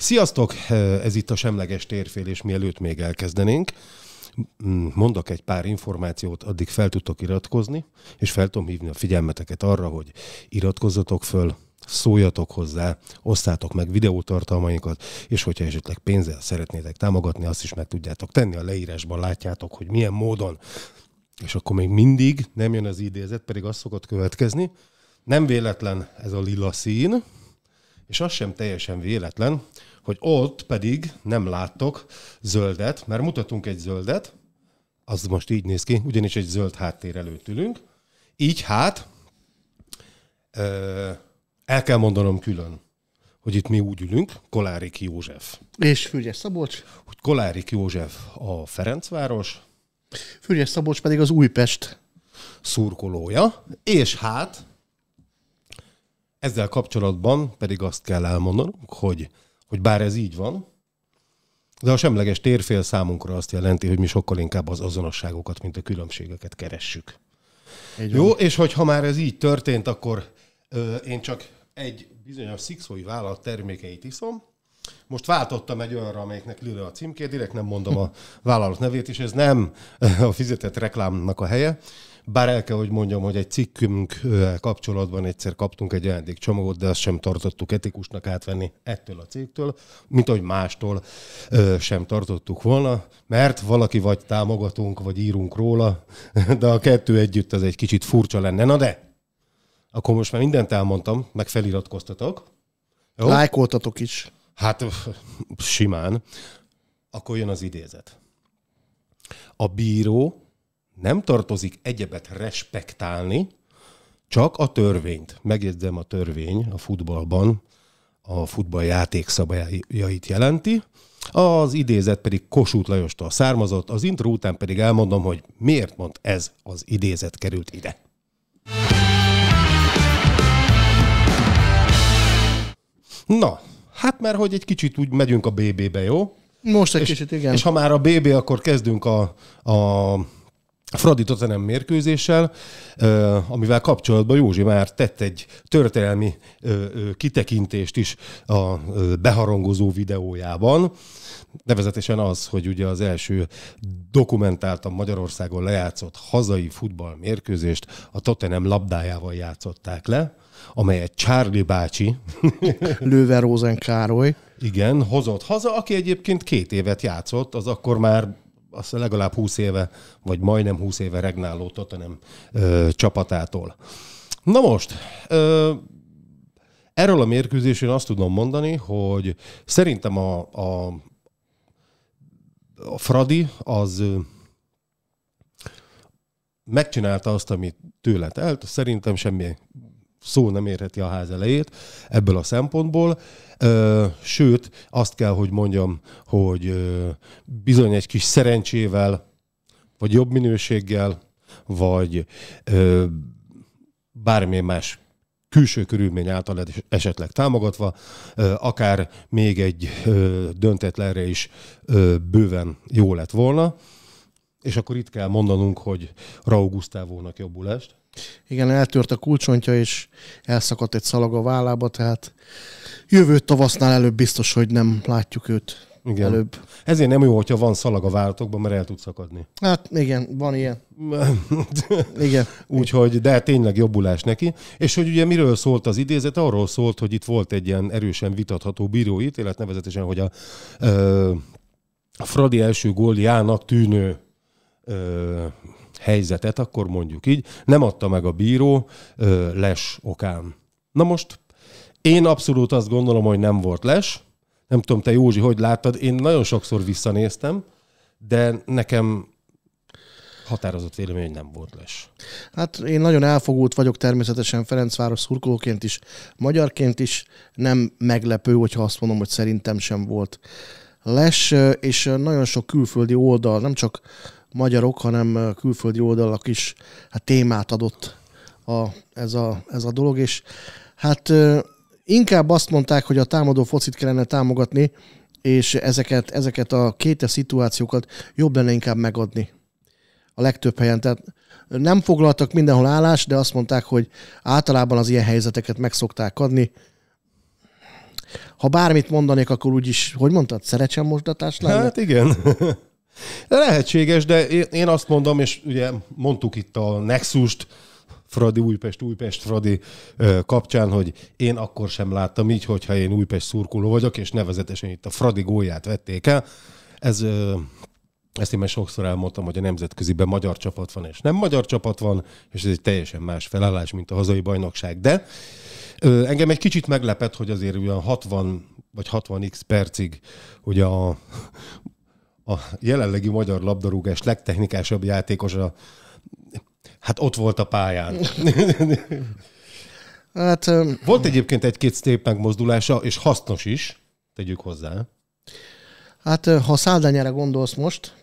Sziasztok! Ez itt a Semleges Térfél, és mielőtt még elkezdenénk, mondok egy pár információt, addig fel tudtok iratkozni, és fel tudom hívni a figyelmeteket arra, hogy iratkozzatok föl, szóljatok hozzá, osszátok meg videótartalmainkat, és hogyha esetleg pénzzel szeretnétek támogatni, azt is meg tudjátok tenni. A leírásban látjátok, hogy milyen módon. És akkor még mindig nem jön az idézet, pedig az szokott következni. Nem véletlen ez a lila szín, és az sem teljesen véletlen, hogy ott pedig nem láttok zöldet, mert mutatunk egy zöldet, az most így néz ki, ugyanis egy zöld háttér előtt ülünk. Így hát, el kell mondanom külön, hogy itt mi úgy ülünk, Kolárik József. És Fügyes Szabolcs. Hogy Kolárik József a Ferencváros. Fügyes Szabolcs pedig az Újpest szurkolója, és hát ezzel kapcsolatban pedig azt kell elmondanunk, hogy, hogy bár ez így van, de a semleges térfél számunkra azt jelenti, hogy mi sokkal inkább az azonosságokat, mint a különbségeket keressük. Egy Jó, van. és hogyha már ez így történt, akkor ö, én csak egy bizonyos szikszói vállalat termékeit iszom. Most váltottam egy olyanra, amelyiknek lőre a címkét, direkt nem mondom a vállalat nevét, és ez nem a fizetett reklámnak a helye, bár el kell, hogy mondjam, hogy egy cikkünk kapcsolatban egyszer kaptunk egy ajándékcsomagot, de azt sem tartottuk etikusnak átvenni ettől a cégtől, mint ahogy mástól sem tartottuk volna, mert valaki vagy támogatunk, vagy írunk róla, de a kettő együtt az egy kicsit furcsa lenne. Na de, akkor most már mindent elmondtam, meg feliratkoztatok. Jó? Lájkoltatok is. Hát simán. Akkor jön az idézet. A bíró nem tartozik egyebet respektálni, csak a törvényt. Megjegyzem, a törvény a futballban a futball játékszabályait jelenti. Az idézet pedig Kossuth Lajostól származott, az intro után pedig elmondom, hogy miért mond ez az idézet került ide. Na, hát mert hogy egy kicsit úgy megyünk a BB-be, jó? Most egy és, kicsit, igen. És ha már a BB, akkor kezdünk a, a Fradi Tottenham mérkőzéssel, amivel kapcsolatban Józsi már tett egy történelmi kitekintést is a beharangozó videójában. Nevezetesen az, hogy ugye az első dokumentáltan Magyarországon lejátszott hazai futball mérkőzést a Tottenham labdájával játszották le, amelyet Charlie bácsi... Lőver Károly. Igen, hozott haza, aki egyébként két évet játszott, az akkor már azt legalább 20 éve, vagy majdnem 20 éve regnáló Tottenham ö, csapatától. Na most, ö, erről a mérkőzésről azt tudom mondani, hogy szerintem a, a, a Fradi az megcsinálta azt, amit tőle telt, szerintem semmi szó nem érheti a ház elejét ebből a szempontból. Sőt, azt kell, hogy mondjam, hogy bizony egy kis szerencsével, vagy jobb minőséggel, vagy bármilyen más külső körülmény által esetleg támogatva, akár még egy döntetlenre is bőven jó lett volna. És akkor itt kell mondanunk, hogy Raúl Gusztávónak jobbulást. Igen, eltört a kulcsontja, és elszakadt egy szalag a vállába, tehát jövő tavasznál előbb biztos, hogy nem látjuk őt. Igen. Előbb. Ezért nem jó, hogyha van szalag a vállalatokban, mert el tud szakadni. Hát igen, van ilyen. igen. Úgyhogy, de tényleg jobbulás neki. És hogy ugye miről szólt az idézet? Arról szólt, hogy itt volt egy ilyen erősen vitatható bíróítélet, nevezetesen, hogy a, a Fradi első góljának tűnő helyzetet, akkor mondjuk így, nem adta meg a bíró les okán. Na most én abszolút azt gondolom, hogy nem volt les. Nem tudom, te Józsi, hogy láttad? Én nagyon sokszor visszanéztem, de nekem határozott vélemény, hogy nem volt les. Hát én nagyon elfogult vagyok természetesen Ferencváros szurkolóként is, magyarként is. Nem meglepő, hogyha azt mondom, hogy szerintem sem volt les, és nagyon sok külföldi oldal, nem csak magyarok, hanem külföldi oldalak is hát témát adott a, ez, a, ez a dolog, és hát inkább azt mondták, hogy a támadó focit kellene támogatni, és ezeket, ezeket a kéte szituációkat jobb lenne inkább megadni a legtöbb helyen. Tehát nem foglaltak mindenhol állást, de azt mondták, hogy általában az ilyen helyzeteket meg szokták adni. Ha bármit mondanék, akkor úgyis, hogy mondtad, szerecsen mosdatás lenne? Hát igen. Lehetséges, de én azt mondom, és ugye mondtuk itt a Nexust, Fradi Újpest, Újpest Fradi kapcsán, hogy én akkor sem láttam így, hogyha én Újpest szurkoló vagyok, és nevezetesen itt a Fradi gólját vették el. Ez, ezt én már sokszor elmondtam, hogy a nemzetköziben magyar csapat van, és nem magyar csapat van, és ez egy teljesen más felállás, mint a hazai bajnokság. De engem egy kicsit meglepett, hogy azért olyan 60 vagy 60x percig hogy a a jelenlegi magyar labdarúgás legtechnikásabb játékosa, hát ott volt a pályán. hát, um... Volt egyébként egy-két szép megmozdulása, és hasznos is, tegyük hozzá. Hát, ha Száldányára gondolsz most,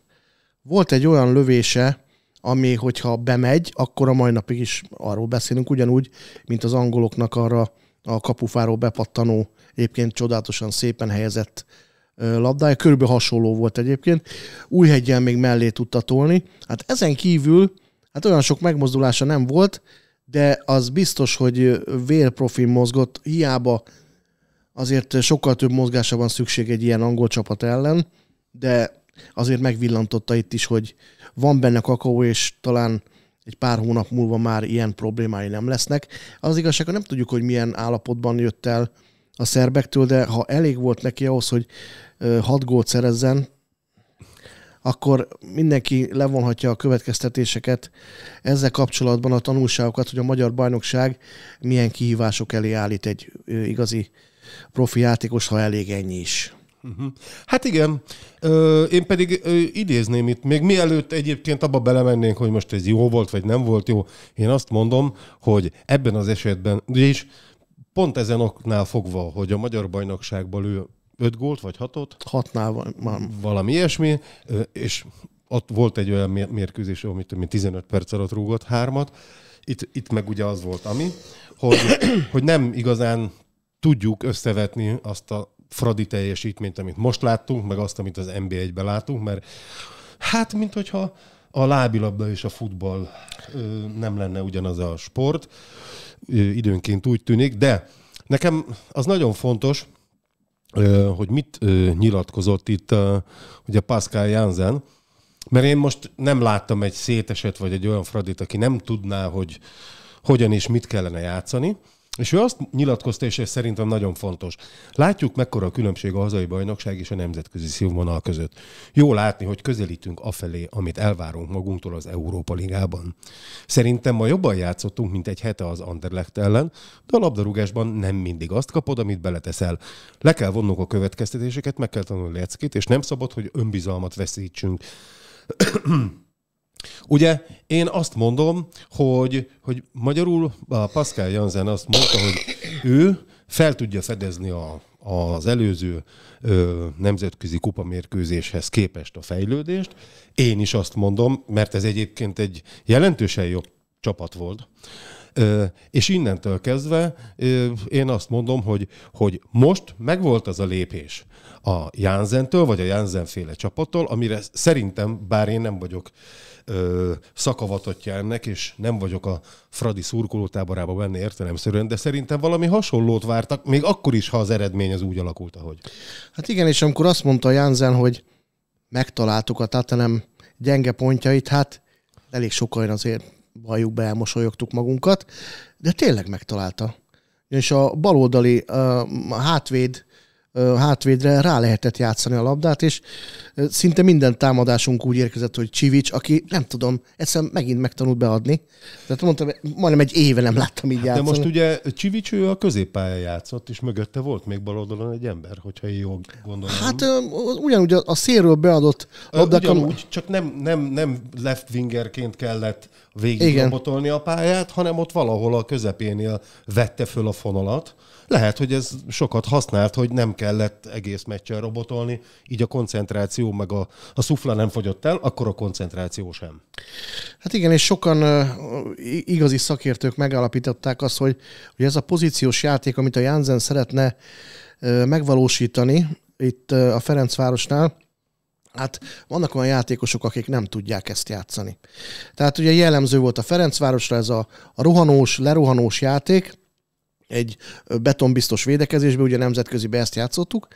volt egy olyan lövése, ami, hogyha bemegy, akkor a mai napig is arról beszélünk, ugyanúgy, mint az angoloknak arra a kapufáról bepattanó, egyébként csodálatosan szépen helyezett labdája, körülbelül hasonló volt egyébként. Újhegyen még mellé tudta tolni. Hát ezen kívül hát olyan sok megmozdulása nem volt, de az biztos, hogy vérprofi mozgott, hiába azért sokkal több mozgásra van szükség egy ilyen angol csapat ellen, de azért megvillantotta itt is, hogy van benne kakaó, és talán egy pár hónap múlva már ilyen problémái nem lesznek. Az igazság, hogy nem tudjuk, hogy milyen állapotban jött el, a szerbektől, de ha elég volt neki ahhoz, hogy hat gólt szerezzen, akkor mindenki levonhatja a következtetéseket ezzel kapcsolatban a tanulságokat, hogy a magyar bajnokság milyen kihívások elé állít egy igazi profi játékos, ha elég ennyi is. Mhm. Hát igen, én pedig idézném itt, még mielőtt egyébként abba belemennénk, hogy most ez jó volt, vagy nem volt jó, én azt mondom, hogy ebben az esetben, ugye is pont ezen oknál fogva, hogy a magyar bajnokságban ő 5 gólt vagy 6 Hatnál 6-nál van. Valami ilyesmi, és ott volt egy olyan mérkőzés, amit 15 perc alatt rúgott hármat. Itt, itt meg ugye az volt, ami, hogy, hogy nem igazán tudjuk összevetni azt a Fradi teljesítményt, amit most láttunk, meg azt, amit az NB1-ben látunk, mert hát, mint hogyha a lábilabda és a futball ö, nem lenne ugyanaz a sport időnként úgy tűnik, de nekem az nagyon fontos, hogy mit nyilatkozott itt ugye Pascal Jansen, mert én most nem láttam egy szétesett vagy egy olyan Fradit, aki nem tudná, hogy hogyan és mit kellene játszani. És ő azt nyilatkozta, és ez szerintem nagyon fontos. Látjuk, mekkora a különbség a hazai bajnokság és a nemzetközi színvonal között. Jó látni, hogy közelítünk afelé, amit elvárunk magunktól az Európa Ligában. Szerintem ma jobban játszottunk, mint egy hete az Anderlecht ellen, de a labdarúgásban nem mindig azt kapod, amit beleteszel. Le kell vonnunk a következtetéseket, meg kell tanulni leckét, és nem szabad, hogy önbizalmat veszítsünk. Ugye én azt mondom, hogy, hogy magyarul a Pascal Jansen azt mondta, hogy ő fel tudja fedezni a, az előző ö, nemzetközi kupamérkőzéshez képest a fejlődést. Én is azt mondom, mert ez egyébként egy jelentősen jobb csapat volt. Ö, és innentől kezdve ö, én azt mondom, hogy, hogy most megvolt az a lépés a Janzentől, vagy a Jánzén-féle csapattól, amire szerintem, bár én nem vagyok ö, szakavatotja ennek, és nem vagyok a Fradi szurkolótáborába benne értelemszerűen, de szerintem valami hasonlót vártak, még akkor is, ha az eredmény az úgy alakult, ahogy. Hát igen, és amikor azt mondta Jánzen, hogy megtaláltuk a Tatanem gyenge pontjait, hát elég sokan azért valljuk be, elmosolyogtuk magunkat, de tényleg megtalálta. És a baloldali a hátvéd hátvédre rá lehetett játszani a labdát, és szinte minden támadásunk úgy érkezett, hogy Csivics, aki nem tudom, egyszerűen megint megtanult beadni. Tehát mondtam, majdnem egy éve nem láttam így játszani. De most ugye Csivics ő a középpálya játszott, és mögötte volt még bal oldalon egy ember, hogyha én jól gondolom. Hát ugyanúgy a szélről beadott labdák. Ugyanúgy, csak nem, nem, nem left wingerként kellett végig robotolni a pályát, hanem ott valahol a közepénél vette föl a fonalat. Lehet, hogy ez sokat használt, hogy nem kellett egész meccsen robotolni, így a koncentráció meg a, a szufla nem fogyott el, akkor a koncentráció sem. Hát igen, és sokan igazi szakértők megállapították azt, hogy, hogy ez a pozíciós játék, amit a Janzen szeretne megvalósítani itt a Ferencvárosnál, Hát vannak olyan játékosok, akik nem tudják ezt játszani. Tehát ugye jellemző volt a Ferencvárosra ez a, a rohanós, lerohanós játék, egy betonbiztos védekezésben, ugye nemzetközi be ezt játszottuk,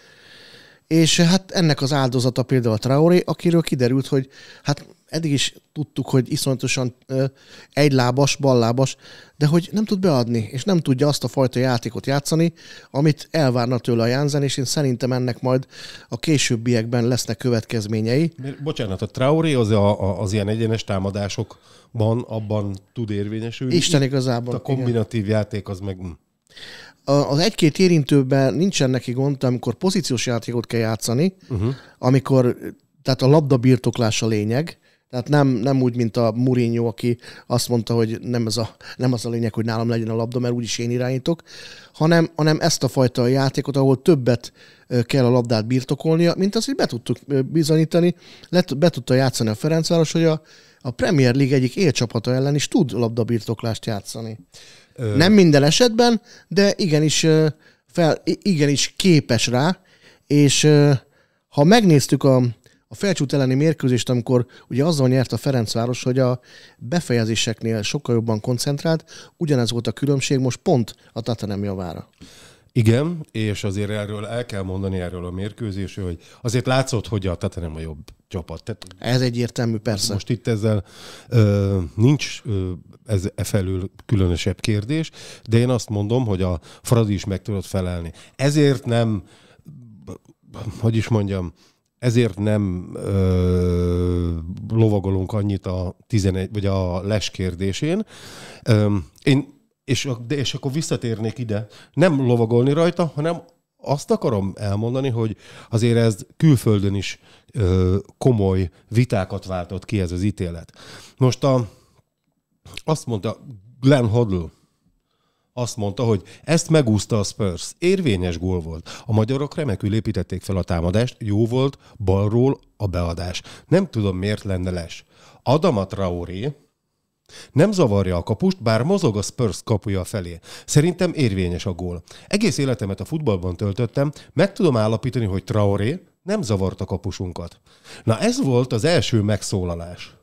és eh, hát ennek az áldozata például a Traoré, akiről kiderült, hogy hát eddig is tudtuk, hogy iszonyatosan eh, egylábas, ballábas, de hogy nem tud beadni, és nem tudja azt a fajta játékot játszani, amit elvárna tőle a Jánzen, és én szerintem ennek majd a későbbiekben lesznek következményei. Bocsánat, a Traoré az, a, a, az ilyen egyenes támadásokban, abban tud érvényesülni. Isten igazából. A kombinatív igen. játék az meg... Hm az egy-két érintőben nincsen neki gond, amikor pozíciós játékot kell játszani, uh-huh. amikor, tehát a labda birtoklás a lényeg, tehát nem, nem úgy, mint a Mourinho, aki azt mondta, hogy nem, ez a, nem az a lényeg, hogy nálam legyen a labda, mert úgyis én irányítok, hanem, hanem ezt a fajta játékot, ahol többet kell a labdát birtokolnia, mint azt, hogy be tudtuk bizonyítani, let, be tudta játszani a Ferencváros, hogy a, a Premier League egyik élcsapata ellen is tud labdabirtoklást játszani. Nem minden esetben, de igenis, fel, igenis képes rá, és ha megnéztük a, a felcsút elleni mérkőzést, amikor ugye azzal nyert a Ferencváros, hogy a befejezéseknél sokkal jobban koncentrált, ugyanez volt a különbség most pont a Tatanem javára. Igen, és azért erről el kell mondani erről a mérkőzésről, hogy azért látszott, hogy a Tatanem a jobb csapat. Tehát ez egyértelmű, persze. Most itt ezzel ö, nincs ö, ez e felül különösebb kérdés, de én azt mondom, hogy a Fradi is meg tudott felelni. Ezért nem, hogy is mondjam, ezért nem ö, lovagolunk annyit a 11, vagy a les kérdésén. Ö, én, és, de és akkor visszatérnék ide, nem lovagolni rajta, hanem azt akarom elmondani, hogy azért ez külföldön is ö, komoly vitákat váltott ki ez az ítélet. Most a, azt mondta Glenn Hoddle, azt mondta, hogy ezt megúszta a Spurs. Érvényes gól volt. A magyarok remekül építették fel a támadást, jó volt, balról a beadás. Nem tudom, miért lenne les. Adama Traoré, nem zavarja a kapust, bár mozog a Spurs kapuja felé. Szerintem érvényes a gól. Egész életemet a futballban töltöttem, meg tudom állapítani, hogy Traoré nem zavarta a kapusunkat. Na ez volt az első megszólalás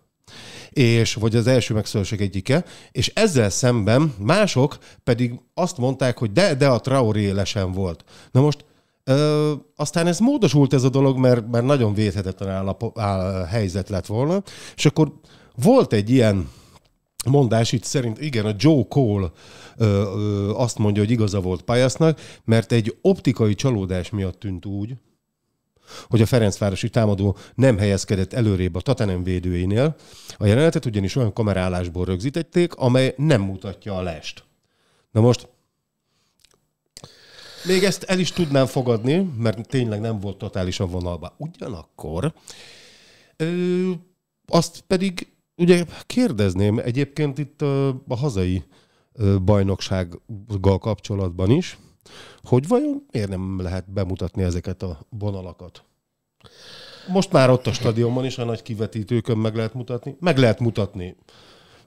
és vagy az első megszólások egyike, és ezzel szemben mások pedig azt mondták, hogy de, de a Traoré lesen volt. Na most Ö, aztán ez módosult ez a dolog, mert, mert nagyon védhetetlen állap, áll, helyzet lett volna, és akkor volt egy ilyen mondás itt szerint, igen, a Joe Cole ö, ö, azt mondja, hogy igaza volt Pajasznak, mert egy optikai csalódás miatt tűnt úgy, hogy a Ferencvárosi támadó nem helyezkedett előrébb a Tatanem védőinél. A jelenetet ugyanis olyan kamerálásból rögzítették, amely nem mutatja a lest. Na most még ezt el is tudnám fogadni, mert tényleg nem volt totálisan vonalban. Ugyanakkor ö, azt pedig Ugye kérdezném egyébként itt a hazai bajnoksággal kapcsolatban is, hogy vajon miért nem lehet bemutatni ezeket a vonalakat? Most már ott a stadionban is a nagy kivetítőkön meg lehet mutatni. Meg lehet mutatni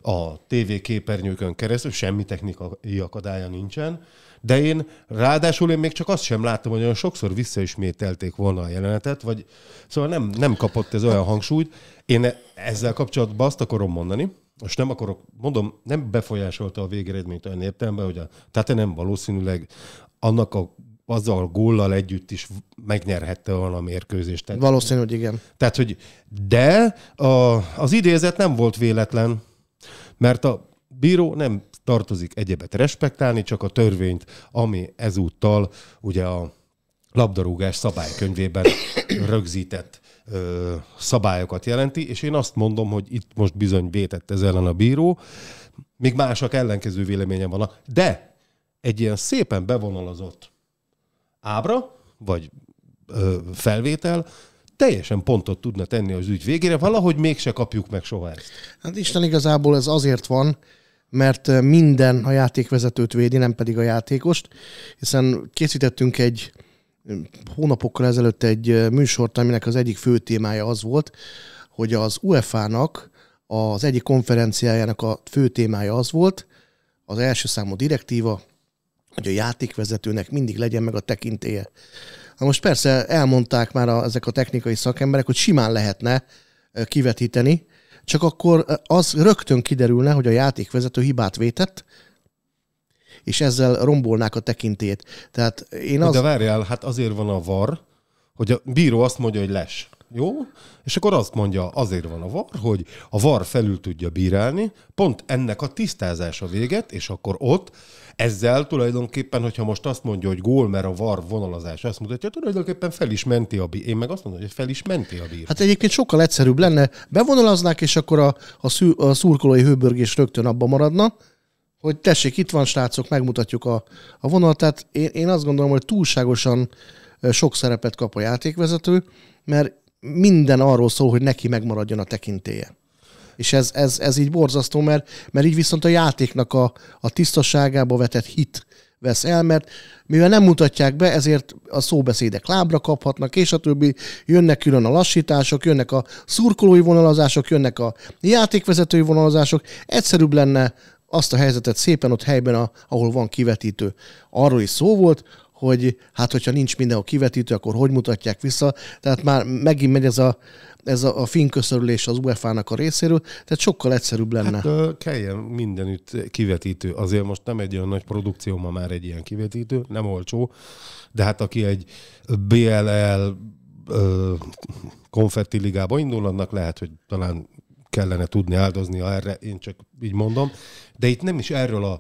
a TV képernyőkön keresztül, semmi technikai akadálya nincsen de én ráadásul én még csak azt sem láttam, hogy olyan sokszor visszaismételték volna a jelenetet, vagy szóval nem, nem kapott ez olyan hangsúlyt. Én ezzel kapcsolatban azt akarom mondani, most nem akarok, mondom, nem befolyásolta a végeredményt olyan értelemben, hogy a tehát nem valószínűleg annak a azzal a góllal együtt is megnyerhette volna a mérkőzést. Valószínű, hogy igen. Tehát, hogy de a, az idézet nem volt véletlen, mert a bíró nem tartozik egyebet respektálni, csak a törvényt, ami ezúttal ugye a labdarúgás szabálykönyvében rögzített ö, szabályokat jelenti, és én azt mondom, hogy itt most bizony vétett ez ellen a bíró, még mások ellenkező véleménye van. De egy ilyen szépen bevonalazott ábra, vagy ö, felvétel, teljesen pontot tudna tenni az ügy végére, valahogy mégse kapjuk meg soha ezt. Hát Isten igazából ez azért van, mert eh, minden a játékvezetőt védi, nem pedig a játékost, hiszen készítettünk egy eh, hónapokkal ezelőtt egy eh, műsort, aminek az egyik fő témája az volt, hogy az UEFA-nak az egyik konferenciájának a fő témája az volt, az első számú direktíva, hogy a játékvezetőnek mindig legyen meg a tekintélye. Na most persze elmondták már a, ezek a technikai szakemberek, hogy simán lehetne kivetíteni, csak akkor eh, az rögtön kiderülne, hogy a játékvezető hibát vétett, és ezzel rombolnák a tekintét. Tehát én az... De várjál, hát azért van a var, hogy a bíró azt mondja, hogy les. Jó? És akkor azt mondja, azért van a var, hogy a var felül tudja bírálni, pont ennek a tisztázása véget, és akkor ott ezzel tulajdonképpen, hogyha most azt mondja, hogy gól, mert a var vonalazás azt mutatja, tulajdonképpen fel is menti a bír. Én meg azt mondom, hogy fel is menti a bír. Hát egyébként sokkal egyszerűbb lenne. Bevonalaznák, és akkor a, a, szű, a szurkolói hőbörgés rögtön abban maradna, hogy tessék, itt van srácok, megmutatjuk a, a vonalat. Tehát én, én azt gondolom, hogy túlságosan sok szerepet kap a játékvezető, mert minden arról szól, hogy neki megmaradjon a tekintéje. És ez, ez, ez így borzasztó, mert, mert így viszont a játéknak a, a tisztaságába vetett hit vesz el, mert mivel nem mutatják be, ezért a szóbeszédek lábra kaphatnak, és a többi. Jönnek külön a lassítások, jönnek a szurkolói vonalazások, jönnek a játékvezetői vonalazások. Egyszerűbb lenne azt a helyzetet szépen ott helyben, a, ahol van kivetítő. Arról is szó volt, hogy hát hogyha nincs mindenhol kivetítő, akkor hogy mutatják vissza. Tehát már megint megy ez a ez a, a finköszörülés az UEFA-nak a részéről, tehát sokkal egyszerűbb lenne. Hát, kelljen mindenütt kivetítő. Azért most nem egy olyan nagy produkció, ma már egy ilyen kivetítő, nem olcsó, de hát aki egy BLL ö, konfetti ligába indul, annak lehet, hogy talán kellene tudni áldozni erre, én csak így mondom. De itt nem is erről a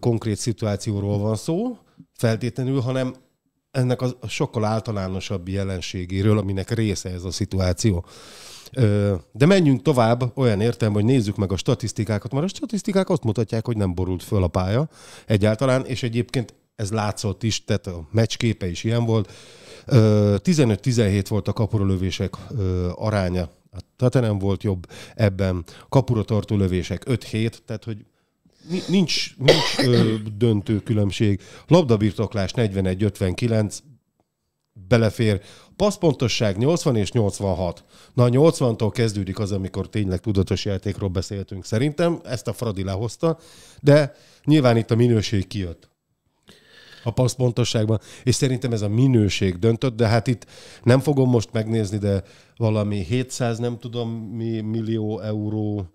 konkrét szituációról van szó, feltétlenül, hanem ennek a, sokkal általánosabb jelenségéről, aminek része ez a szituáció. De menjünk tovább, olyan értem, hogy nézzük meg a statisztikákat, mert a statisztikák azt mutatják, hogy nem borult föl a pálya egyáltalán, és egyébként ez látszott is, tehát a meccsképe is ilyen volt. 15-17 volt a kapuralövések aránya. Hát a nem volt jobb ebben. Kapura tartó lövések 5-7, tehát hogy nincs, nincs ö, döntő különbség. Labdabirtoklás 41-59, belefér. Passzpontosság 80 és 86. Na 80-tól kezdődik az, amikor tényleg tudatos játékról beszéltünk szerintem, ezt a Fradi lehozta, de nyilván itt a minőség kijött a passzpontosságban, és szerintem ez a minőség döntött, de hát itt nem fogom most megnézni, de valami 700 nem tudom mi millió euró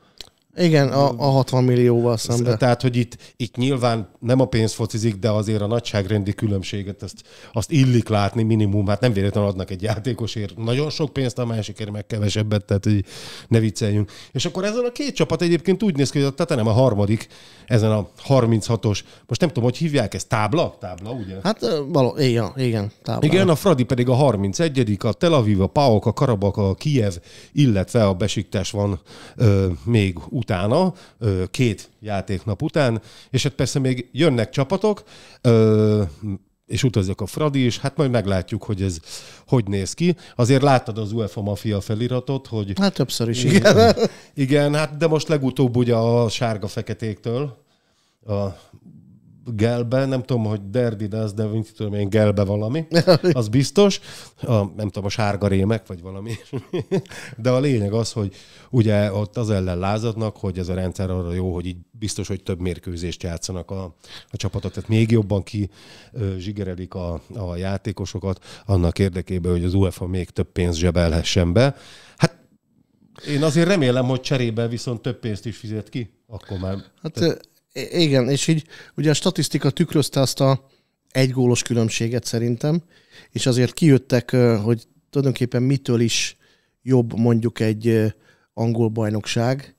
igen, a, a 60 millióval szemben. Tehát, hogy itt, itt nyilván nem a pénz focizik, de azért a nagyságrendi különbséget azt, azt illik látni minimum. Hát nem véletlenül adnak egy játékosért nagyon sok pénzt, a másikért meg kevesebbet, tehát hogy ne vicceljünk. És akkor ezen a két csapat egyébként úgy néz ki, hogy a nem a harmadik, ezen a 36-os. Most nem tudom, hogy hívják ezt, tábla? Tábla, ugye? Hát való, igen, igen, tábla. Igen, a Fradi pedig a 31 a Tel Aviv, a Pauk, a Karabak, a Kiev, illetve a Besiktes van ö, még utána, két játéknap után, és hát persze még jönnek csapatok, és utazik a Fradi is, hát majd meglátjuk, hogy ez hogy néz ki. Azért láttad az UEFA Mafia feliratot, hogy... Hát többször is, igen. igen, hát de most legutóbb ugye a sárga-feketéktől a gelbe, nem tudom, hogy derdi, de az, de mint tudom én, gelbe valami, az biztos, a, nem tudom, a sárga rémek, vagy valami. De a lényeg az, hogy ugye ott az ellen lázadnak, hogy ez a rendszer arra jó, hogy így biztos, hogy több mérkőzést játszanak a, a csapatot, tehát még jobban ki zsigerelik a, a játékosokat annak érdekében, hogy az UEFA még több pénzt zsebelhessen be. Hát én azért remélem, hogy cserébe viszont több pénzt is fizet ki, akkor már. Hát igen, és így ugye a statisztika tükrözte azt a egy gólos különbséget szerintem, és azért kijöttek, hogy tulajdonképpen mitől is jobb mondjuk egy angol bajnokság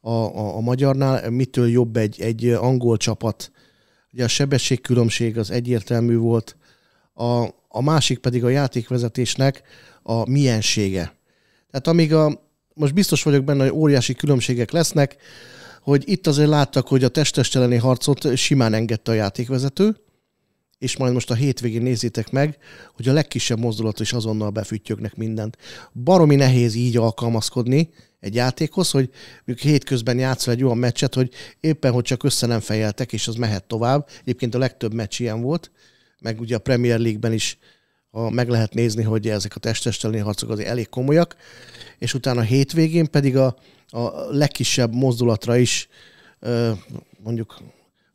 a, a, a magyarnál, mitől jobb egy, egy angol csapat. Ugye a sebességkülönbség az egyértelmű volt, a, a másik pedig a játékvezetésnek a miensége. Tehát amíg a, most biztos vagyok benne, hogy óriási különbségek lesznek, hogy itt azért láttak, hogy a testesteleni harcot simán engedte a játékvezető, és majd most a hétvégén nézzétek meg, hogy a legkisebb mozdulat is azonnal befüttyögnek mindent. Baromi nehéz így alkalmazkodni egy játékhoz, hogy ők hétközben játszol egy olyan meccset, hogy éppen hogy csak össze nem fejeltek, és az mehet tovább. Egyébként a legtöbb meccs ilyen volt, meg ugye a Premier League-ben is a, meg lehet nézni, hogy ezek a testestelni harcok azért elég komolyak, és utána a hétvégén pedig a a legkisebb mozdulatra is mondjuk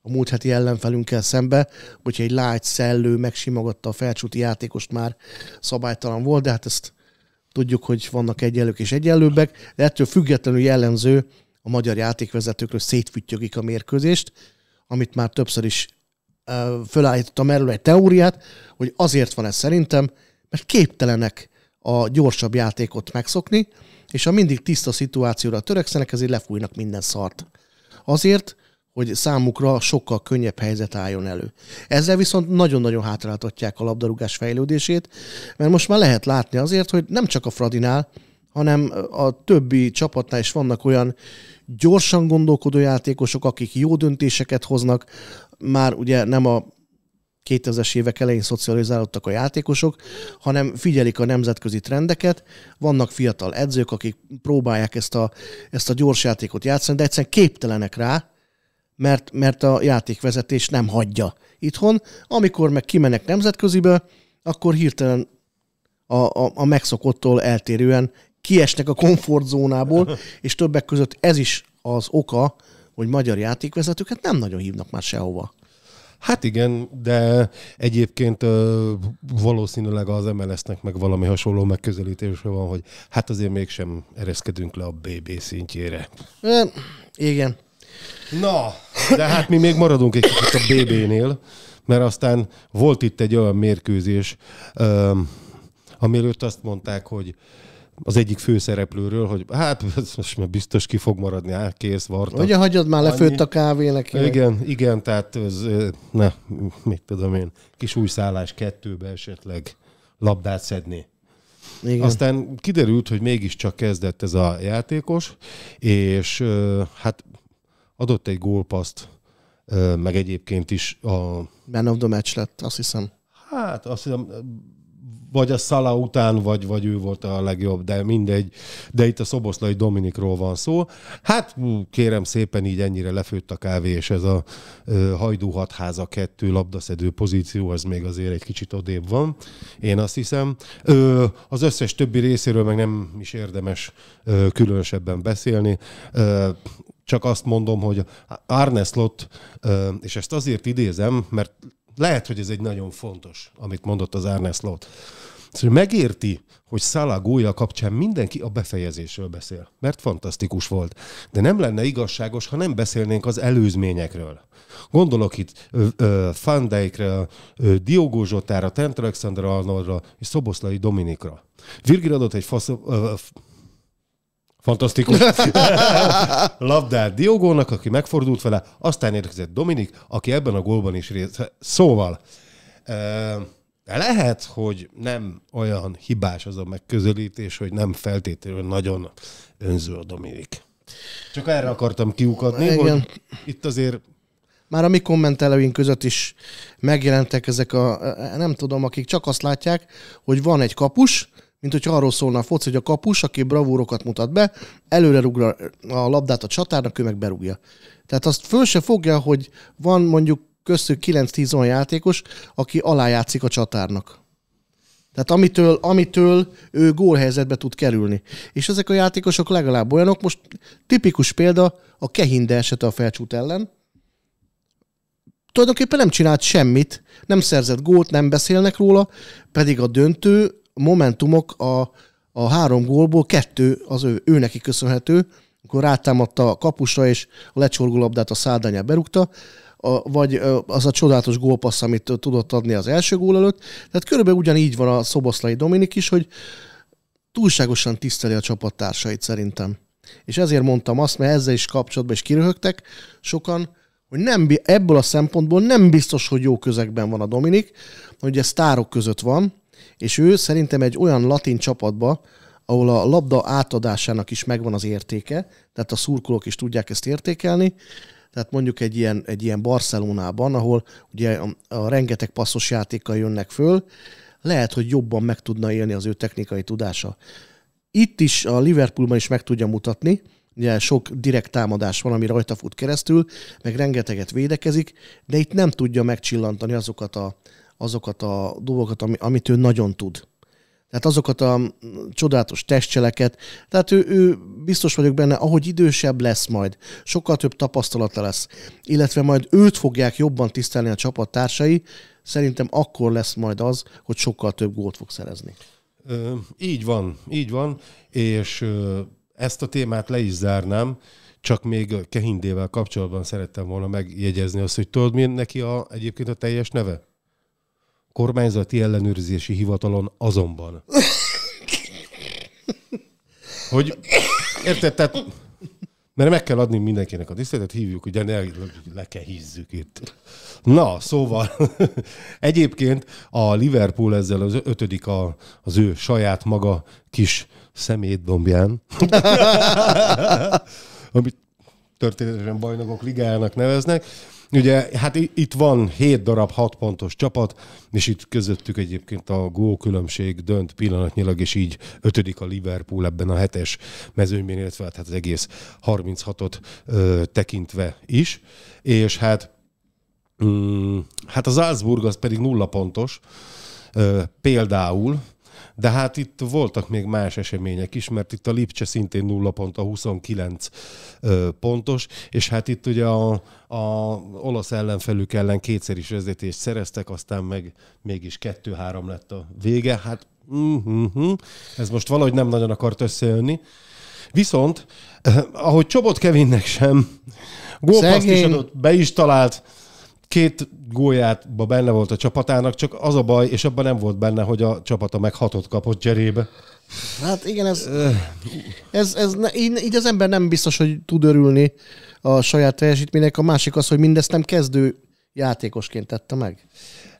a múlt heti ellenfelünkkel szembe, hogyha egy lágy szellő megsimogatta a felcsúti játékost már szabálytalan volt, de hát ezt tudjuk, hogy vannak egyenlők és egyenlőbbek, de ettől függetlenül jellemző a magyar játékvezetőkről szétfüttyögik a mérkőzést, amit már többször is fölállítottam erről egy teóriát, hogy azért van ez szerintem, mert képtelenek a gyorsabb játékot megszokni, és ha mindig tiszta szituációra törekszenek, ezért lefújnak minden szart. Azért, hogy számukra sokkal könnyebb helyzet álljon elő. Ezzel viszont nagyon-nagyon hátráltatják a labdarúgás fejlődését, mert most már lehet látni azért, hogy nem csak a Fradinál, hanem a többi csapatnál is vannak olyan gyorsan gondolkodó játékosok, akik jó döntéseket hoznak, már ugye nem a 2000-es évek elején szocializálódtak a játékosok, hanem figyelik a nemzetközi trendeket. Vannak fiatal edzők, akik próbálják ezt a, ezt a gyors játékot játszani, de egyszerűen képtelenek rá, mert, mert a játékvezetés nem hagyja itthon. Amikor meg kimenek nemzetközibe, akkor hirtelen a, a, a megszokottól eltérően kiesnek a komfortzónából, és többek között ez is az oka, hogy magyar játékvezetőket nem nagyon hívnak már sehova. Hát igen, de egyébként valószínűleg az MLS-nek meg valami hasonló megközelítése van, hogy hát azért mégsem ereszkedünk le a BB szintjére. Igen. Na, de hát mi még maradunk egy kicsit a BB-nél, mert aztán volt itt egy olyan mérkőzés, amiről azt mondták, hogy az egyik főszereplőről, hogy hát most már biztos ki fog maradni, hát kész, vartak. Ugye hagyod már, lefőtt annyi. a kávének. Igen, igen, tehát ez, na, mit tudom én, kis új szállás kettőbe esetleg labdát szedni. Igen. Aztán kiderült, hogy mégiscsak kezdett ez a játékos, és hát adott egy gólpaszt, meg egyébként is a... Man of the match lett, azt hiszem. Hát azt hiszem, vagy a Szala után, vagy, vagy ő volt a legjobb, de mindegy. De itt a Szoboszlai Dominikról van szó. Hát kérem szépen így ennyire lefőtt a kávé, és ez a Hajdú hatháza kettő labdaszedő pozíció, az még azért egy kicsit odébb van. Én azt hiszem. Ö, az összes többi részéről meg nem is érdemes ö, különösebben beszélni. Ö, csak azt mondom, hogy Arne Slott, és ezt azért idézem, mert lehet, hogy ez egy nagyon fontos, amit mondott az Arne Slott. Szóval megérti, hogy szalagúja kapcsán mindenki a befejezésről beszél, mert fantasztikus volt. De nem lenne igazságos, ha nem beszélnénk az előzményekről. Gondolok itt Fandeikre, Diogo Zsotára, Tent Alexander Arnoldra és Szoboszlai Dominikra. Virgil adott egy fasz, Fantasztikus. Labdát Diogónak, aki megfordult vele, aztán érkezett Dominik, aki ebben a gólban is részt. Szóval, ö, de lehet, hogy nem olyan hibás az a megközelítés, hogy nem feltétlenül nagyon önző a Dominik. Csak erre akartam kiukadni, Igen. hogy itt azért már a mi kommentelőink között is megjelentek ezek a, nem tudom, akik csak azt látják, hogy van egy kapus, mint hogyha arról szólna a foci, hogy a kapus, aki bravúrokat mutat be, előre rúgja a labdát a csatárnak, ő meg berúgja. Tehát azt föl se fogja, hogy van mondjuk köztük 9-10 olyan játékos, aki alájátszik a csatárnak. Tehát amitől, amitől ő gólhelyzetbe tud kerülni. És ezek a játékosok legalább olyanok, most tipikus példa a Kehinde esete a felcsút ellen, tulajdonképpen nem csinált semmit, nem szerzett gólt, nem beszélnek róla, pedig a döntő momentumok a, a három gólból kettő az ő, ő neki köszönhető, akkor rátámadta a kapusra, és a lecsorgó labdát a szádányá berúgta, a, vagy az a csodálatos gólpassz, amit tudott adni az első gól előtt. Tehát körülbelül ugyanígy van a Szoboszlai Dominik is, hogy túlságosan tiszteli a csapattársait szerintem. És ezért mondtam azt, mert ezzel is kapcsolatban is kiröhögtek sokan, hogy nem, ebből a szempontból nem biztos, hogy jó közegben van a Dominik, hogy ugye sztárok között van, és ő szerintem egy olyan latin csapatba, ahol a labda átadásának is megvan az értéke, tehát a szurkolók is tudják ezt értékelni, tehát mondjuk egy ilyen, egy ilyen Barcelonában, ahol ugye a, a rengeteg passzos játékkal jönnek föl, lehet, hogy jobban meg tudna élni az ő technikai tudása. Itt is a Liverpoolban is meg tudja mutatni, ugye sok direkt támadás van, ami rajta fut keresztül, meg rengeteget védekezik, de itt nem tudja megcsillantani azokat a, azokat a dolgokat, amit ő nagyon tud tehát azokat a csodálatos testcseleket, tehát ő, ő biztos vagyok benne, ahogy idősebb lesz majd, sokkal több tapasztalata lesz, illetve majd őt fogják jobban tisztelni a csapattársai, szerintem akkor lesz majd az, hogy sokkal több gólt fog szerezni. Ö, így van, így van, és ö, ezt a témát le is zárnám, csak még Kehindével kapcsolatban szerettem volna megjegyezni azt, hogy tudod mi neki a, egyébként a teljes neve? kormányzati ellenőrzési hivatalon azonban. Hogy, érted, tehát, mert meg kell adni mindenkinek a tiszteletet, hívjuk, ugye ne, le kell hízzük itt. Na, szóval egyébként a Liverpool ezzel az ötödik a, az ő saját maga kis szemétdombján, amit történetesen bajnokok ligájának neveznek, Ugye, hát itt van 7 darab 6 pontos csapat, és itt közöttük egyébként a gólkülönbség dönt pillanatnyilag, és így ötödik a Liverpool ebben a hetes mezőnyben, illetve hát az egész 36-ot ö, tekintve is. És hát, mm, hát az Salzburg az pedig nulla pontos, ö, például de hát itt voltak még más események is, mert itt a Lipcse szintén 0 pont, a 29 pontos, és hát itt ugye a, a olasz ellenfelük ellen kétszer is vezetést szereztek, aztán meg mégis 2-3 lett a vége. Hát mm-hmm, ez most valahogy nem nagyon akart összejönni. Viszont, eh, ahogy Csobot Kevinnek sem, gólpaszt is adott, be is talált, két góljátba benne volt a csapatának, csak az a baj, és abban nem volt benne, hogy a csapata meg hatot kapott cserébe. Hát igen, ez, ez, ez így, így az ember nem biztos, hogy tud örülni a saját teljesítménynek. A másik az, hogy mindezt nem kezdő játékosként tette meg.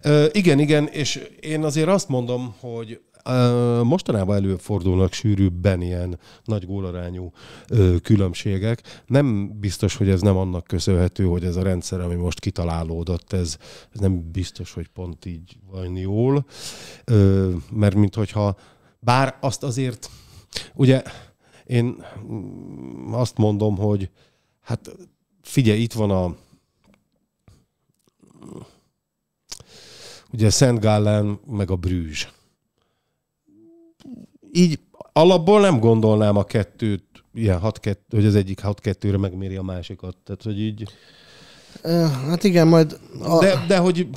Ö, igen, igen, és én azért azt mondom, hogy Mostanában előfordulnak sűrűbben ilyen nagy gólarányú különbségek. Nem biztos, hogy ez nem annak köszönhető, hogy ez a rendszer, ami most kitalálódott, ez, ez nem biztos, hogy pont így van jól. Mert minthogyha, bár azt azért, ugye én mm, azt mondom, hogy hát figyelj, itt van a ugye Szent Gallen, meg a Brűzs így alapból nem gondolnám a kettőt, ilyen hat-kettő, hogy az egyik 6-2-re megméri a másikat. Tehát, hogy így... Hát igen, majd... A... De, de, hogy,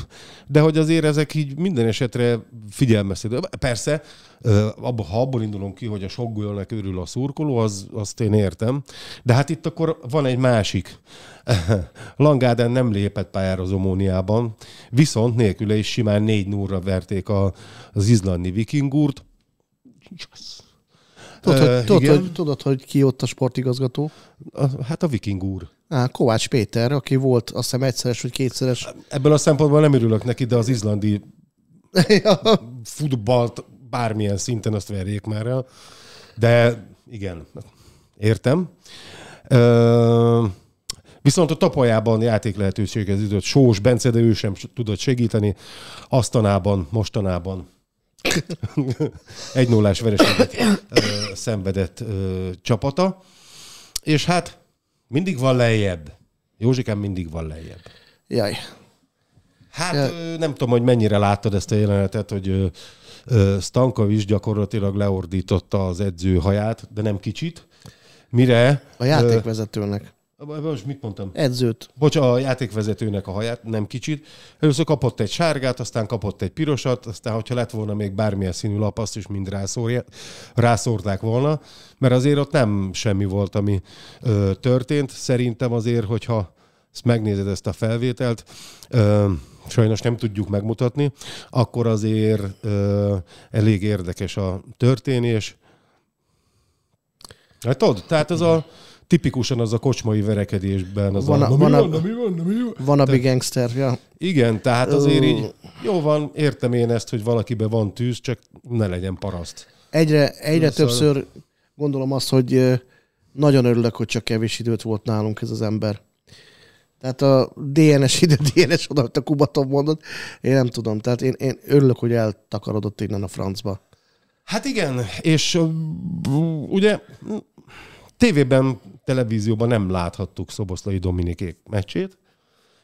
de hogy azért ezek így minden esetre figyelmeztető. Persze, abba, ha abból indulom ki, hogy a gólyónak örül a szurkoló, az, azt én értem. De hát itt akkor van egy másik. Langáden nem lépett pályára az Omóniában, viszont nélküle is simán 4 0 verték a, az izlandi vikingúrt. Rangers. Tudod, hogy, uh, tudod, hogy, tudod, hogy ki ott a sportigazgató? A, hát a viking úr. Á, Kovács Péter, aki volt azt hiszem egyszeres vagy kétszeres. Ebből a szempontból nem örülök neki, de az izlandi ja. futballt bármilyen szinten azt verjék már el. De igen, értem. Uh, Viszont a tapajában játék lehetőséghez időt Sós Bence, de ő sem tudott segíteni. Aztanában, mostanában Egy nullás vereséget szenvedett ö, csapata. És hát mindig van lejjebb. Józsikám mindig van lejjebb. Jaj. Hát Jaj. nem tudom, hogy mennyire láttad ezt a jelenetet, hogy is gyakorlatilag leordította az edző haját, de nem kicsit. Mire? A játékvezetőnek. Most mit mondtam? Edzőt. Bocs, a játékvezetőnek a haját, nem kicsit. Először kapott egy sárgát, aztán kapott egy pirosat, aztán, hogyha lett volna még bármilyen színű lap, azt is mind rászórja, rászórták volna, mert azért ott nem semmi volt, ami ö, történt. Szerintem azért, hogyha ezt megnézed ezt a felvételt, ö, sajnos nem tudjuk megmutatni, akkor azért ö, elég érdekes a történés. Hát tudod, tehát ez a tipikusan az a kocsmai verekedésben az van a, a, van, a, mi van, mi van, mi van, van a gangster, ja. Igen, tehát azért így jó van, értem én ezt, hogy valakiben van tűz, csak ne legyen paraszt. Egyre, egyre szóval... többször gondolom azt, hogy nagyon örülök, hogy csak kevés időt volt nálunk ez az ember. Tehát a DNS ide, DNS oda, a Kubatom mondott. Én nem tudom. Tehát én, én örülök, hogy eltakarodott innen a francba. Hát igen, és ugye tévében televízióban nem láthattuk Szoboszlai Dominikék meccsét.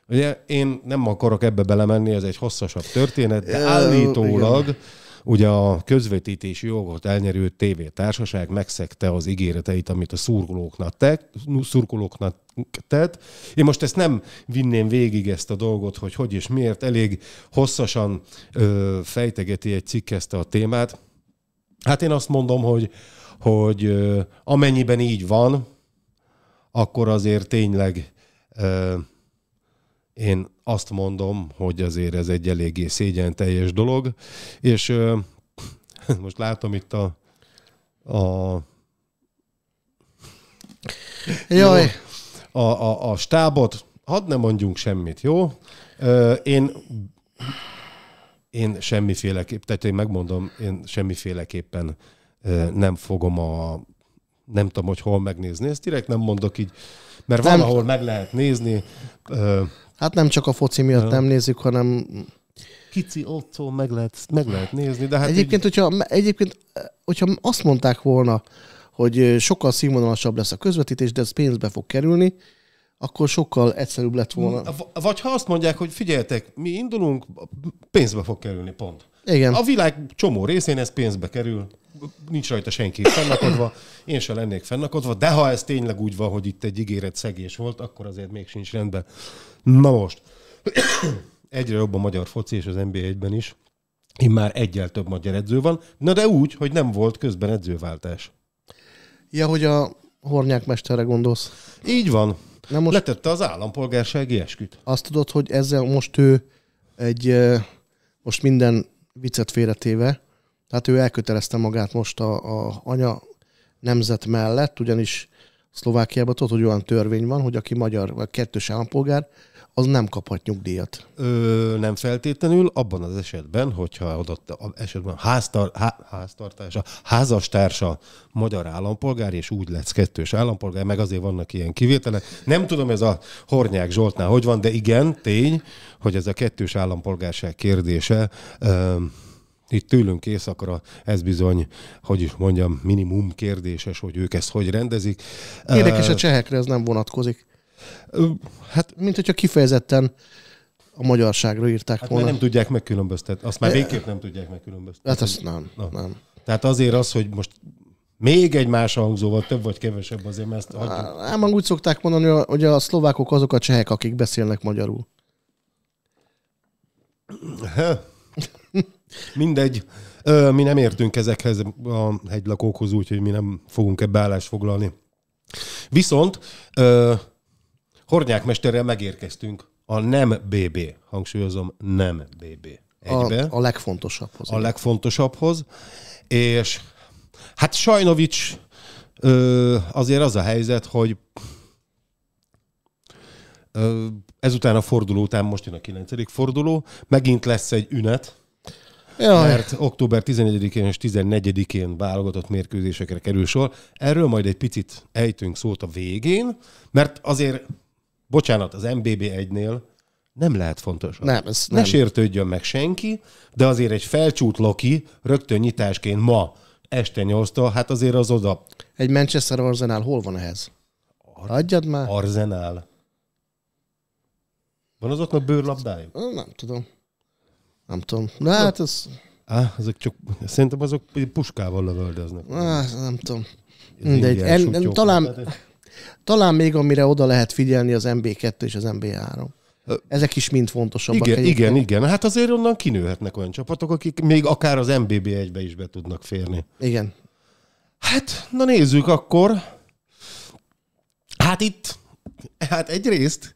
Ugye én nem akarok ebbe belemenni, ez egy hosszasabb történet, de állítólag ugye a közvetítési jogot elnyerő TV társaság megszegte az ígéreteit, amit a szurkolóknak, te, szurkolóknak tett. Én most ezt nem vinném végig ezt a dolgot, hogy hogy és miért, elég hosszasan ö, fejtegeti egy cikk ezt a témát. Hát én azt mondom, hogy, hogy ö, amennyiben így van, akkor azért tényleg én azt mondom, hogy azért ez egy eléggé szégyen teljes dolog, és most látom itt a, a Jaj. A, a, a stábot, hadd ne mondjunk semmit, jó? Én én semmiféleképpen, tehát én megmondom, én semmiféleképpen nem fogom a nem tudom, hogy hol megnézni. Ezt direkt nem mondok így, mert nem. valahol meg lehet nézni. Hát nem csak a foci miatt nem nézzük, hanem... Kici otthon meg lehet, meg lehet nézni, de hát... Egyébként, így... hogyha, egyébként, hogyha azt mondták volna, hogy sokkal színvonalasabb lesz a közvetítés, de ez pénzbe fog kerülni, akkor sokkal egyszerűbb lett volna. Vagy ha azt mondják, hogy figyeljetek, mi indulunk, pénzbe fog kerülni, pont. Igen. A világ csomó részén ez pénzbe kerül nincs rajta senki fennakadva, én se lennék fennakadva, de ha ez tényleg úgy van, hogy itt egy ígéret szegés volt, akkor azért még sincs rendben. Na most, egyre jobb a magyar foci, és az NB1-ben is. Én már egyel több magyar edző van, na de úgy, hogy nem volt közben edzőváltás. Ja, hogy a hornyák mesterre gondolsz. Így van. Na most Letette az állampolgársági esküt. Azt tudod, hogy ezzel most ő egy, most minden viccet félretéve, tehát ő elkötelezte magát most a, a anya nemzet mellett, ugyanis Szlovákiában tudod, hogy olyan törvény van, hogy aki magyar vagy kettős állampolgár, az nem kaphat nyugdíjat. Ö, nem feltétlenül, abban az esetben, hogyha adott esetben háztar, há, háztartása, házastársa magyar állampolgár, és úgy lesz kettős állampolgár, meg azért vannak ilyen kivételek. Nem tudom, ez a Hornyák Zsoltnál hogy van, de igen, tény, hogy ez a kettős állampolgárság kérdése ö, itt tőlünk éjszakra, ez bizony, hogy is mondjam, minimum kérdéses, hogy ők ezt hogy rendezik. Érdekes, a csehekre ez nem vonatkozik. Hát, mint hogyha kifejezetten a magyarságra írták hát volna. nem tudják megkülönböztetni. Azt már végképp nem tudják megkülönböztetni. Hát azt nem, Na. nem. Tehát azért az, hogy most még egy más hangzóval több vagy kevesebb azért, mert ezt hát úgy szokták mondani, hogy a szlovákok azok a csehek, akik beszélnek magyarul. Mindegy, ö, mi nem értünk ezekhez a hegylakókhoz, úgyhogy mi nem fogunk ebbe állást foglalni. Viszont ö, Hornyák mesterrel megérkeztünk a nem BB, hangsúlyozom, nem BB. Egybe. A, a legfontosabbhoz. A igen. legfontosabbhoz. És hát Sajnovics ö, azért az a helyzet, hogy ö, ezután a forduló után, most jön a kilencedik forduló, megint lesz egy ünet, Jaj. mert október 11 én és 14-én válogatott mérkőzésekre kerül sor. Erről majd egy picit ejtünk szót a végén, mert azért, bocsánat, az MBB 1-nél nem lehet fontos. Nem, ez ne nem. sértődjön meg senki, de azért egy felcsút Loki rögtön nyitásként ma este 8 hát azért az oda. Egy Manchester Arsenal hol van ehhez? Ar- Adjad már. Arsenal. Van azoknak bőrlabdájuk? Nem tudom. Nem tudom. Na hát ez... Á, ezek csak, szerintem azok puskával lövöldöznek. Á, nem tudom. egy, en, en, talán, talán még amire oda lehet figyelni az MB2 és az MB3. Ezek is mind fontosabbak. Igen, igen, igen. Hát azért onnan kinőhetnek olyan csapatok, akik még akár az MBB1-be is be tudnak férni. Igen. Hát, na nézzük akkor. Hát itt, hát egyrészt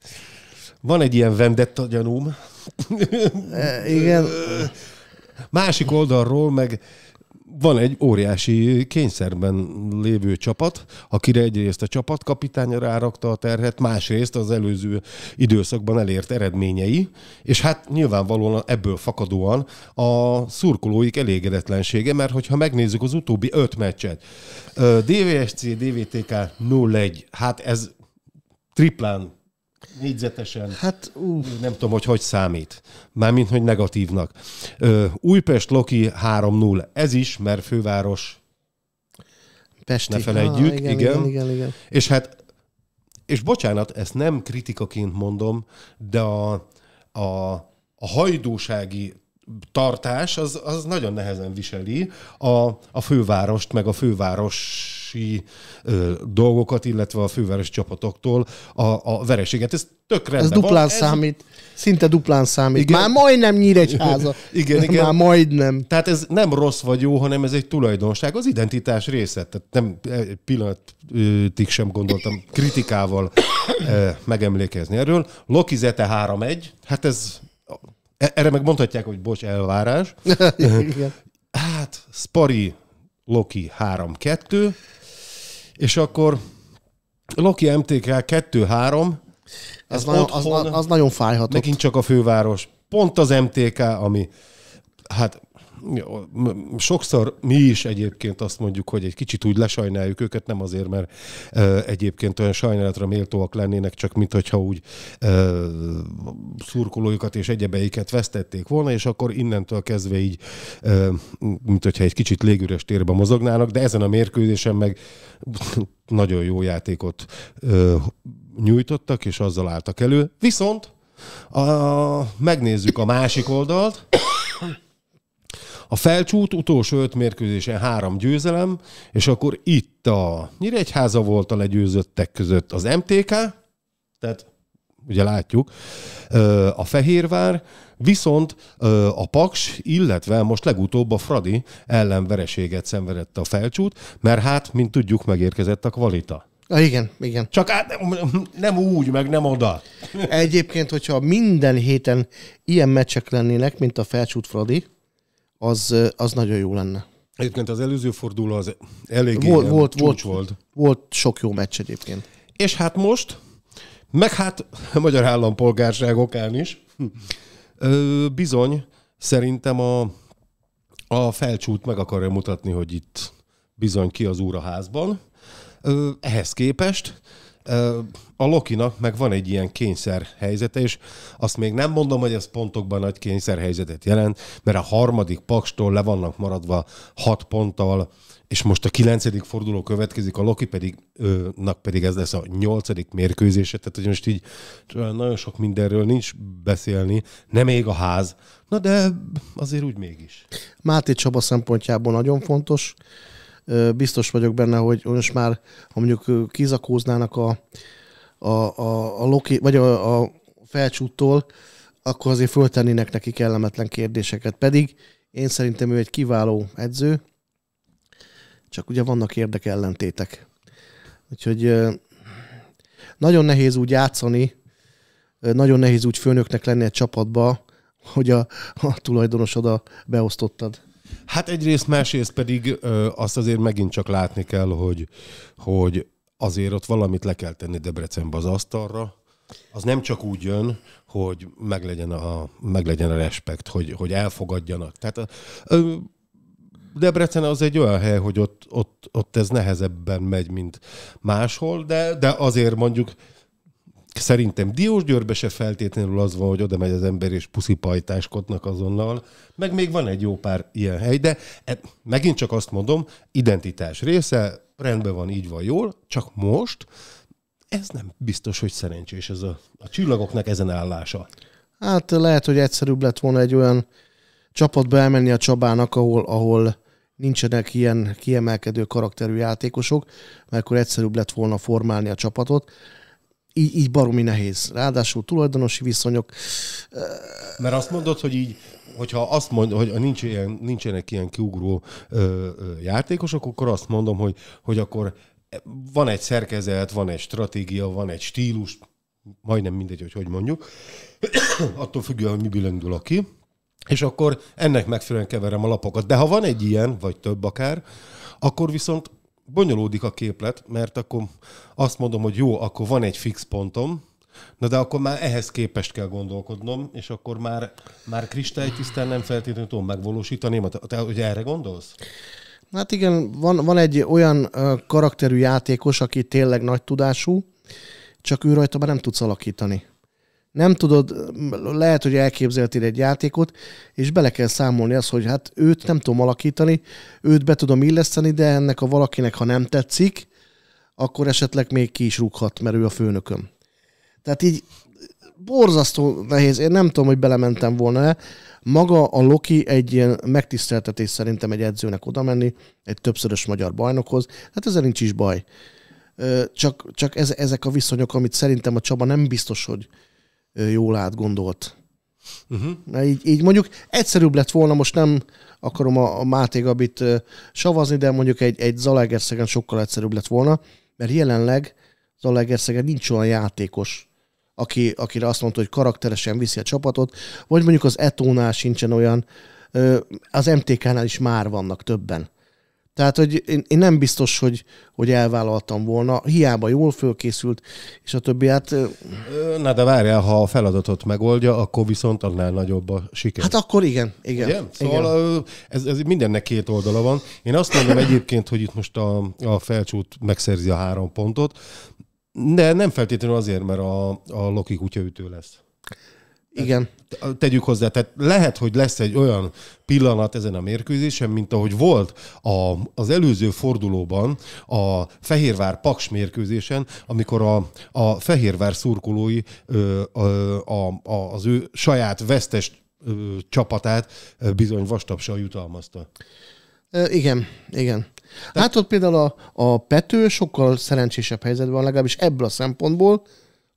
van egy ilyen vendetta gyanúm, Igen. Másik oldalról meg van egy óriási kényszerben lévő csapat, akire egyrészt a csapatkapitánya rárakta a terhet, másrészt az előző időszakban elért eredményei, és hát nyilvánvalóan ebből fakadóan a szurkolóik elégedetlensége, mert hogyha megnézzük az utóbbi öt meccset, DVSC, DVTK 0-1, hát ez triplán négyzetesen. Hát, uh. nem tudom, hogy hogy számít. Mármint, hogy negatívnak. Ö, Újpest Loki 3-0. Ez is, mert főváros Pesti. Ne felejtjük, ah, igen, igen. igen. igen, igen, És hát, és bocsánat, ezt nem kritikaként mondom, de a, a, a hajdúsági tartás az, az nagyon nehezen viseli a, a fővárost, meg a főváros fővárosi ö, dolgokat, illetve a főváros csapatoktól a, a vereséget. Ez tök rendben Ez duplán van. számít. Ez... Szinte duplán számít. Igen. Már majdnem nyíregyháza. igen, igen. Már majdnem. Tehát ez nem rossz vagy jó, hanem ez egy tulajdonság, az identitás része. Tehát nem pillanatig sem gondoltam kritikával megemlékezni erről. Loki Zete 3-1, hát ez e, erre meg mondhatják, hogy bocs, elvárás. Igen. Hát, Spari Loki és akkor Loki MTK 2-3. az, nagyon, az, az nagyon fájható. Megint csak a főváros. Pont az MTK, ami hát sokszor mi is egyébként azt mondjuk, hogy egy kicsit úgy lesajnáljuk őket, nem azért, mert egyébként olyan sajnálatra méltóak lennének, csak mint hogyha úgy szurkolóikat és egyebeiket vesztették volna, és akkor innentől kezdve így, mint hogyha egy kicsit légüres térben mozognának, de ezen a mérkőzésen meg nagyon jó játékot nyújtottak, és azzal álltak elő. Viszont a, megnézzük a másik oldalt, a felcsút utolsó öt mérkőzésen három győzelem, és akkor itt a Nyíregyháza volt a legyőzöttek között az MTK, tehát ugye látjuk, a Fehérvár, viszont a Paks, illetve most legutóbb a Fradi ellen vereséget szenvedett a felcsút, mert hát, mint tudjuk, megérkezett a kvalita. Ah, igen, igen. Csak át, nem úgy, meg nem oda. Egyébként, hogyha minden héten ilyen meccsek lennének, mint a felcsút Fradi, az, az nagyon jó lenne. Egyébként az előző forduló az elég volt, volt, volt, volt. Volt sok jó meccs egyébként. És hát most, meg hát a magyar állampolgárság okán is, bizony szerintem a, a felcsút meg akarja mutatni, hogy itt bizony ki az úr a házban. ehhez képest a Lokinak meg van egy ilyen kényszer helyzete, és azt még nem mondom, hogy ez pontokban nagy kényszer helyzetet jelent, mert a harmadik pakstól le vannak maradva hat ponttal, és most a kilencedik forduló következik, a Loki pedig, ö, nak pedig ez lesz a nyolcadik mérkőzése, tehát hogy most így nagyon sok mindenről nincs beszélni, nem ég a ház, na de azért úgy mégis. Máté Csaba szempontjából nagyon fontos, biztos vagyok benne, hogy most már, ha mondjuk kizakóznának a, a, a, a Loki, vagy a, a felcsúttól, akkor azért föltennének neki kellemetlen kérdéseket. Pedig én szerintem ő egy kiváló edző, csak ugye vannak érdekellentétek. Úgyhogy nagyon nehéz úgy játszani, nagyon nehéz úgy főnöknek lenni egy csapatba, hogy a, a tulajdonosod a beosztottad. Hát egyrészt, másrészt pedig ö, azt azért megint csak látni kell, hogy, hogy azért ott valamit le kell tenni Debrecenbe az asztalra. Az nem csak úgy jön, hogy meglegyen a, meglegyen a respekt, hogy, hogy elfogadjanak. Tehát ö, Debrecen az egy olyan hely, hogy ott, ott, ott ez nehezebben megy, mint máshol, de, de azért mondjuk Szerintem Györbe se feltétlenül az van, hogy oda megy az ember és puszipajtáskodnak azonnal, meg még van egy jó pár ilyen hely, de e, megint csak azt mondom, identitás része, rendben van, így van jól, csak most ez nem biztos, hogy szerencsés ez a, a csillagoknak ezen állása. Hát lehet, hogy egyszerűbb lett volna egy olyan csapatba elmenni a Csabának, ahol, ahol nincsenek ilyen kiemelkedő karakterű játékosok, mert akkor egyszerűbb lett volna formálni a csapatot így, így baromi nehéz. Ráadásul tulajdonosi viszonyok. Mert azt mondod, hogy így, hogyha azt mondod, hogy nincs ilyen, nincsenek ilyen kiugró ö, ö, játékosok, akkor azt mondom, hogy, hogy akkor van egy szerkezet, van egy stratégia, van egy stílus, majdnem mindegy, hogy hogy mondjuk, attól függően, hogy miből indul aki, és akkor ennek megfelelően keverem a lapokat. De ha van egy ilyen, vagy több akár, akkor viszont bonyolódik a képlet, mert akkor azt mondom, hogy jó, akkor van egy fix pontom, Na de akkor már ehhez képest kell gondolkodnom, és akkor már, már kristálytisztán nem feltétlenül tudom megvalósítani. Te, te ugye erre gondolsz? Hát igen, van, van egy olyan ö, karakterű játékos, aki tényleg nagy tudású, csak ő rajta már nem tudsz alakítani nem tudod, lehet, hogy elképzeltél egy játékot, és bele kell számolni az, hogy hát őt nem tudom alakítani, őt be tudom illeszteni, de ennek a valakinek, ha nem tetszik, akkor esetleg még ki is rúghat, mert ő a főnököm. Tehát így borzasztó nehéz, én nem tudom, hogy belementem volna -e. Maga a Loki egy ilyen megtiszteltetés szerintem egy edzőnek oda menni, egy többszörös magyar bajnokhoz, hát ezzel nincs is baj. Csak, csak ez, ezek a viszonyok, amit szerintem a Csaba nem biztos, hogy, jól átgondolt. Uh-huh. Na, így, így mondjuk egyszerűbb lett volna, most nem akarom a, a Máté Gabit savazni, de mondjuk egy, egy Zalaegerszegen sokkal egyszerűbb lett volna, mert jelenleg Zalaegerszegen nincs olyan játékos, aki, akire azt mondta, hogy karakteresen viszi a csapatot, vagy mondjuk az Etónál sincsen olyan, az MTK-nál is már vannak többen, tehát, hogy én, én nem biztos, hogy, hogy elvállaltam volna, hiába jól fölkészült, és a többi hát... Na de várjál, ha a feladatot megoldja, akkor viszont annál nagyobb a siker. Hát akkor igen, igen. igen? Szóval igen. Ez, ez mindennek két oldala van. Én azt mondom egyébként, hogy itt most a, a felcsút megszerzi a három pontot, de nem feltétlenül azért, mert a, a Loki kutyaütő lesz. Igen. Tegyük hozzá, tehát lehet, hogy lesz egy olyan pillanat ezen a mérkőzésen, mint ahogy volt a, az előző fordulóban a Fehérvár-Paks mérkőzésen, amikor a, a Fehérvár szurkolói ö, a, a, az ő saját vesztes ö, csapatát bizony vastapsal jutalmazta. Igen, igen. Tehát... Hát ott például a, a Pető sokkal szerencsésebb helyzetben van, legalábbis ebből a szempontból,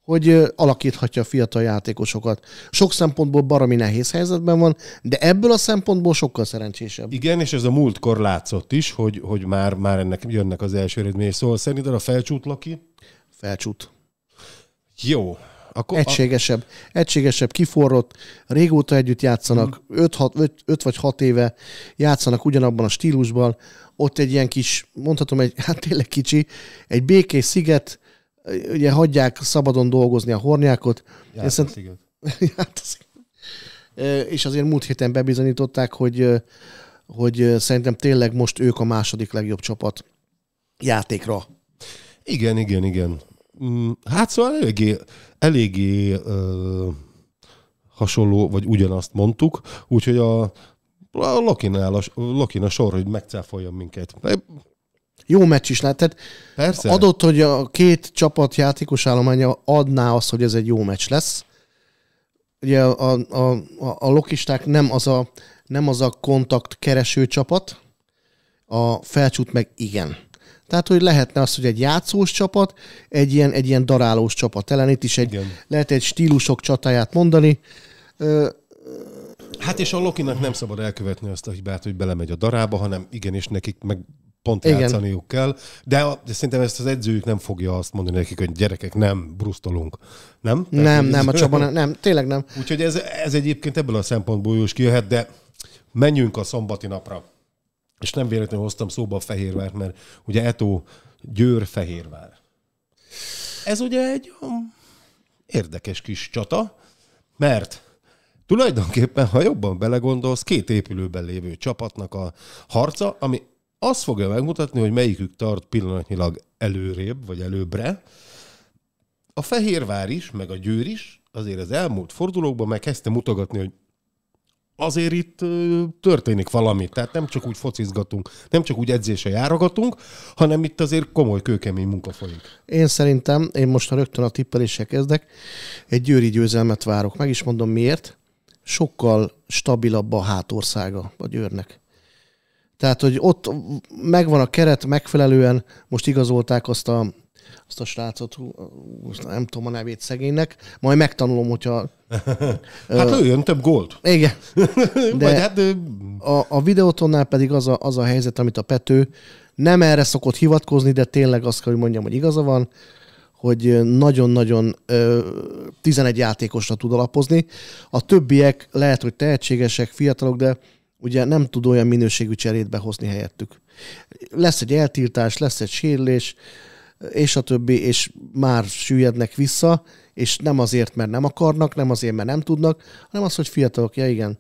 hogy alakíthatja a fiatal játékosokat. Sok szempontból baromi nehéz helyzetben van, de ebből a szempontból sokkal szerencsésebb. Igen, és ez a múltkor látszott is, hogy, hogy már, már ennek jönnek az első eredmény. Szóval szerinted a felcsút, Laki? Felcsút. Jó. Akkor egységesebb, a... egységesebb, kiforrott, régóta együtt játszanak, 5 mhm. hmm. vagy 6 éve játszanak ugyanabban a stílusban, ott egy ilyen kis, mondhatom, egy, hát tényleg kicsi, egy békés sziget, ugye hagyják szabadon dolgozni a hornyákot. Járt szerint... és azért múlt héten bebizonyították, hogy, hogy szerintem tényleg most ők a második legjobb csapat játékra. Igen, igen, igen. Mm, hát szóval eléggé, eléggé ö, hasonló, vagy ugyanazt mondtuk, úgyhogy a, a Lakinál a, a a sor, hogy megcáfoljon minket. Jó meccs is lett. Persze. Adott, hogy a két csapat játékos állománya adná azt, hogy ez egy jó meccs lesz. Ugye a, a, a, a lokisták nem az a, nem az a kontakt kereső csapat, a felcsút meg igen. Tehát, hogy lehetne az, hogy egy játszós csapat, egy ilyen, egy ilyen darálós csapat ellen. Itt is egy, igen. lehet egy stílusok csatáját mondani. Ö, Hát és a Lokinak nem szabad elkövetni azt a hibát, hogy belemegy a darába, hanem igenis nekik meg pont Igen. játszaniuk kell, de, de szerintem ezt az edzőjük nem fogja azt mondani nekik, hogy gyerekek, nem, brusztolunk. Nem? Tehát nem, nem, a Csaba nem, nem, tényleg nem. Úgyhogy ez, ez egyébként ebből a szempontból is kijöhet, de menjünk a szombati napra. És nem véletlenül hoztam szóba a Fehérvárt, mert ugye Eto Győr Fehérvár. Ez ugye egy um, érdekes kis csata, mert tulajdonképpen, ha jobban belegondolsz, két épülőben lévő csapatnak a harca, ami az fogja megmutatni, hogy melyikük tart pillanatnyilag előrébb, vagy előbbre. A Fehérvár is, meg a Győr is azért az elmúlt fordulókban meg kezdte mutogatni, hogy azért itt történik valami. Tehát nem csak úgy focizgatunk, nem csak úgy edzése járogatunk, hanem itt azért komoly, kőkemény munka folyik. Én szerintem, én most rögtön a tippeléssel kezdek, egy győri győzelmet várok. Meg is mondom miért. Sokkal stabilabb a hátországa a győrnek. Tehát, hogy ott megvan a keret, megfelelően most igazolták azt a, azt a srácot, nem tudom a nevét szegénynek, majd megtanulom, hogyha... hát ő jön több gólt. Igen. De hát, a, a videótonnál pedig az a, az a helyzet, amit a Pető nem erre szokott hivatkozni, de tényleg azt kell, hogy mondjam, hogy igaza van, hogy nagyon-nagyon ö, 11 játékosra tud alapozni. A többiek lehet, hogy tehetségesek, fiatalok, de ugye nem tud olyan minőségű cserét behozni helyettük. Lesz egy eltiltás, lesz egy sérülés, és a többi, és már süllyednek vissza, és nem azért, mert nem akarnak, nem azért, mert nem tudnak, hanem az, hogy fiatalok, ja igen,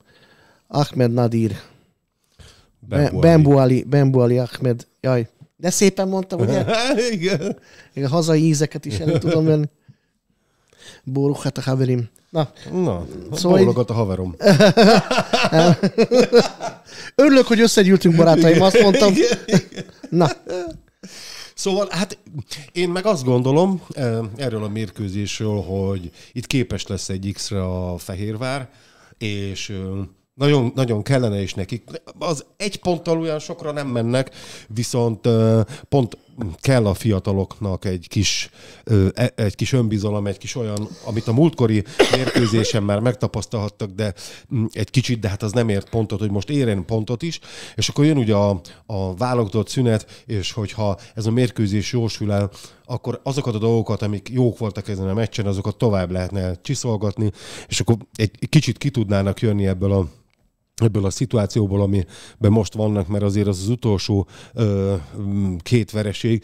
Ahmed Nadir, Bembuali, Bembuali Ahmed, jaj, de szépen mondtam, ugye? igen. Én a hazai ízeket is el tudom venni. a haverim. Na, Na szóval így... a haverom. Örülök, hogy összegyűltünk, barátaim, azt mondtam. Na. Szóval, hát én meg azt gondolom eh, erről a mérkőzésről, hogy itt képes lesz egy X-re a Fehérvár, és eh, nagyon, nagyon kellene is nekik. Az egy ponttal olyan sokra nem mennek, viszont eh, pont kell a fiataloknak egy kis, e, egy kis önbizalom, egy kis olyan, amit a múltkori mérkőzésen már megtapasztalhattak, de mm, egy kicsit, de hát az nem ért pontot, hogy most érjen pontot is, és akkor jön ugye a, a válogatott szünet, és hogyha ez a mérkőzés jósül el, akkor azokat a dolgokat, amik jók voltak ezen a meccsen, azokat tovább lehetne csiszolgatni, és akkor egy kicsit ki tudnának jönni ebből a ebből a szituációból, amiben most vannak, mert azért az az utolsó ö, két vereség,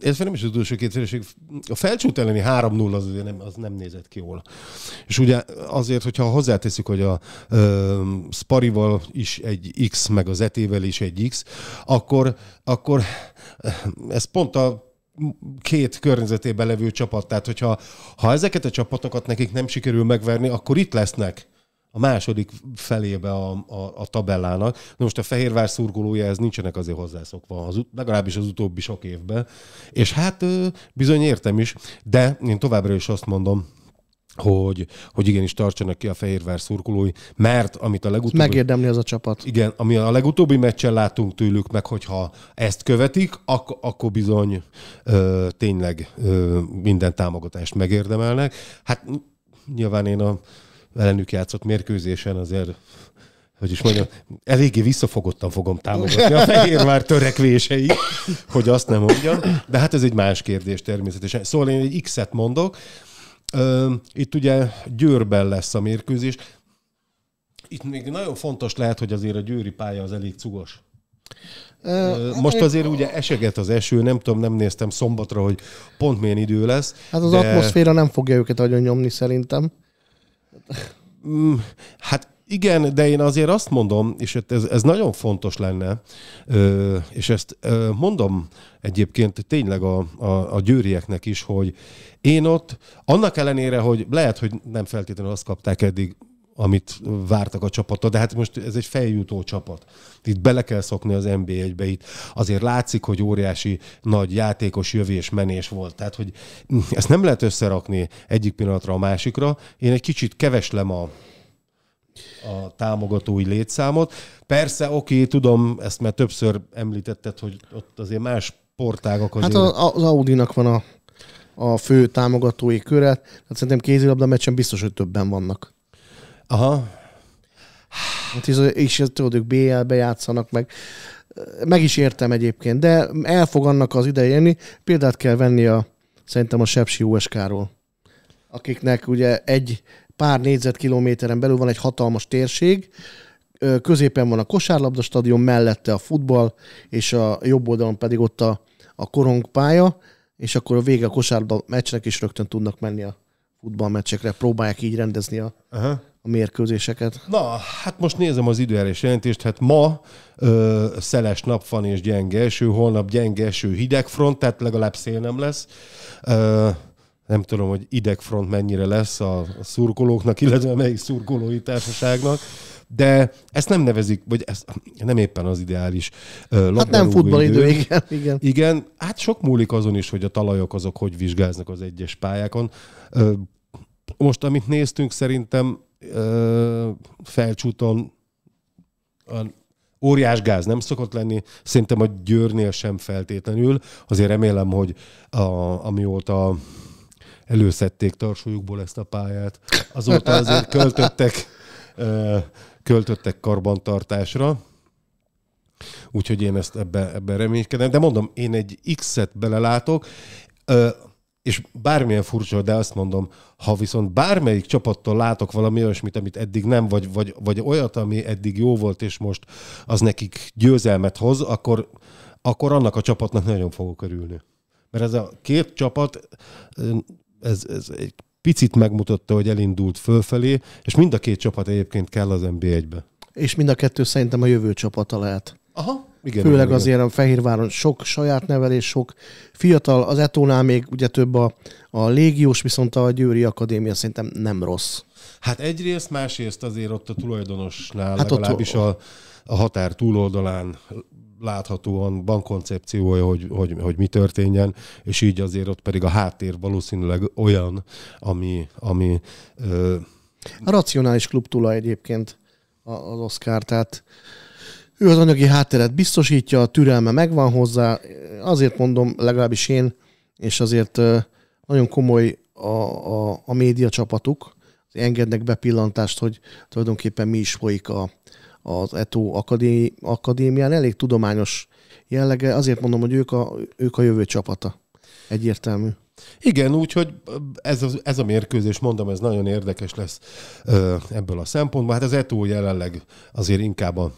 ez nem is az utolsó két vereség, a felcsút elleni 3-0 az, nem, az nem nézett ki jól. És ugye azért, hogyha hozzáteszik, hogy a ö, Sparival is egy X, meg az Etével is egy X, akkor, akkor ez pont a két környezetében levő csapat. Tehát, hogyha ha ezeket a csapatokat nekik nem sikerül megverni, akkor itt lesznek a második felébe a, a, a tabellának. Na most a Fehérvár szurkolója, ez nincsenek azért hozzászokva, az, legalábbis az utóbbi sok évben. És hát bizony értem is, de én továbbra is azt mondom, hogy, hogy igenis tartsanak ki a Fehérvár szurkolói, mert amit a legutóbbi... Megérdemli az a csapat. Igen, ami a legutóbbi meccsen látunk tőlük, meg hogyha ezt követik, ak- akkor bizony ö, tényleg ö, minden támogatást megérdemelnek. Hát nyilván én a velük játszott mérkőzésen azért hogy is mondjam, eléggé visszafogottan fogom támogatni a Fehérvár törekvései, hogy azt nem mondjam, de hát ez egy más kérdés természetesen. Szóval én egy X-et mondok, itt ugye Győrben lesz a mérkőzés. Itt még nagyon fontos lehet, hogy azért a győri pálya az elég cugos. Hát most azért ugye eseget az eső, nem tudom, nem néztem szombatra, hogy pont milyen idő lesz. Hát az de... atmoszféra nem fogja őket nagyon nyomni szerintem. Mm, hát igen, de én azért azt mondom, és hát ez, ez nagyon fontos lenne, és ezt mondom egyébként tényleg a, a, a győrieknek is, hogy én ott, annak ellenére, hogy lehet, hogy nem feltétlenül azt kapták eddig, amit vártak a csapata, de hát most ez egy feljutó csapat. Itt bele kell szokni az NB1-be, itt azért látszik, hogy óriási nagy játékos jövés menés volt. Tehát, hogy ezt nem lehet összerakni egyik pillanatra a másikra. Én egy kicsit keveslem a, a támogatói létszámot. Persze, oké, tudom, ezt már többször említetted, hogy ott azért más portágok azért... Hát az, Audinak van a, a fő támogatói köre, tehát szerintem kézilabda meccsen biztos, hogy többen vannak. Aha. Hát is, és tudod, ők BL-be játszanak meg. Meg is értem egyébként, de el fog annak az ideje jönni. Példát kell venni a, szerintem a Sepsi USK-ról, akiknek ugye egy pár négyzetkilométeren belül van egy hatalmas térség, középen van a kosárlabda stadion, mellette a futball, és a jobb oldalon pedig ott a, a korongpálya, és akkor a vége a kosárlabda meccsnek is rögtön tudnak menni a futballmeccsekre, próbálják így rendezni a, Aha a mérkőzéseket? Na, hát most nézem az időjárás jelentést, hát ma ö, szeles nap van és gyenge eső, holnap gyenge eső, hideg front, tehát legalább szél nem lesz. Ö, nem tudom, hogy idegfront mennyire lesz a, szurkolóknak, illetve melyik szurkolói társaságnak, de ezt nem nevezik, vagy ez nem éppen az ideális uh, Hát nem futballidő, igen, igen. Igen, hát sok múlik azon is, hogy a talajok azok hogy vizsgáznak az egyes pályákon. Uh, most, amit néztünk, szerintem felcsúton a óriás gáz nem szokott lenni, szerintem a Győrnél sem feltétlenül. Azért remélem, hogy a, amióta előszedték tarsójukból ezt a pályát, azóta azért költöttek, ö, költöttek karbantartásra. Úgyhogy én ezt ebben ebbe reménykedem. De mondom, én egy X-et belelátok. Ö, és bármilyen furcsa, de azt mondom, ha viszont bármelyik csapattól látok valami olyasmit, amit eddig nem, vagy, vagy, vagy olyat, ami eddig jó volt, és most az nekik győzelmet hoz, akkor, akkor annak a csapatnak nagyon fogok örülni. Mert ez a két csapat, ez, ez egy picit megmutatta, hogy elindult fölfelé, és mind a két csapat egyébként kell az NB1-be. És mind a kettő szerintem a jövő csapata lehet. Aha. Igen, Főleg igen, azért igen. a Fehérváron sok saját nevelés, sok fiatal, az Etónál még ugye több a, a légiós, viszont a Győri Akadémia szerintem nem rossz. Hát egyrészt, másrészt azért ott a tulajdonosnál hát legalábbis ott... a, a határ túloldalán láthatóan van koncepciója, hogy, hogy, hogy mi történjen, és így azért ott pedig a háttér valószínűleg olyan, ami... ami ö... A racionális klub tula egyébként az Oscar, tehát ő az anyagi hátteret biztosítja, a türelme megvan hozzá, azért mondom, legalábbis én, és azért nagyon komoly a, a, a média csapatuk, engednek bepillantást, hogy tulajdonképpen mi is folyik a, az ETO akadémi, akadémián. Elég tudományos jellege, azért mondom, hogy ők a, ők a jövő csapata. Egyértelmű. Igen, úgyhogy ez ez a mérkőzés, mondom, ez nagyon érdekes lesz ebből a szempontból. Hát az ETO jelenleg azért inkább a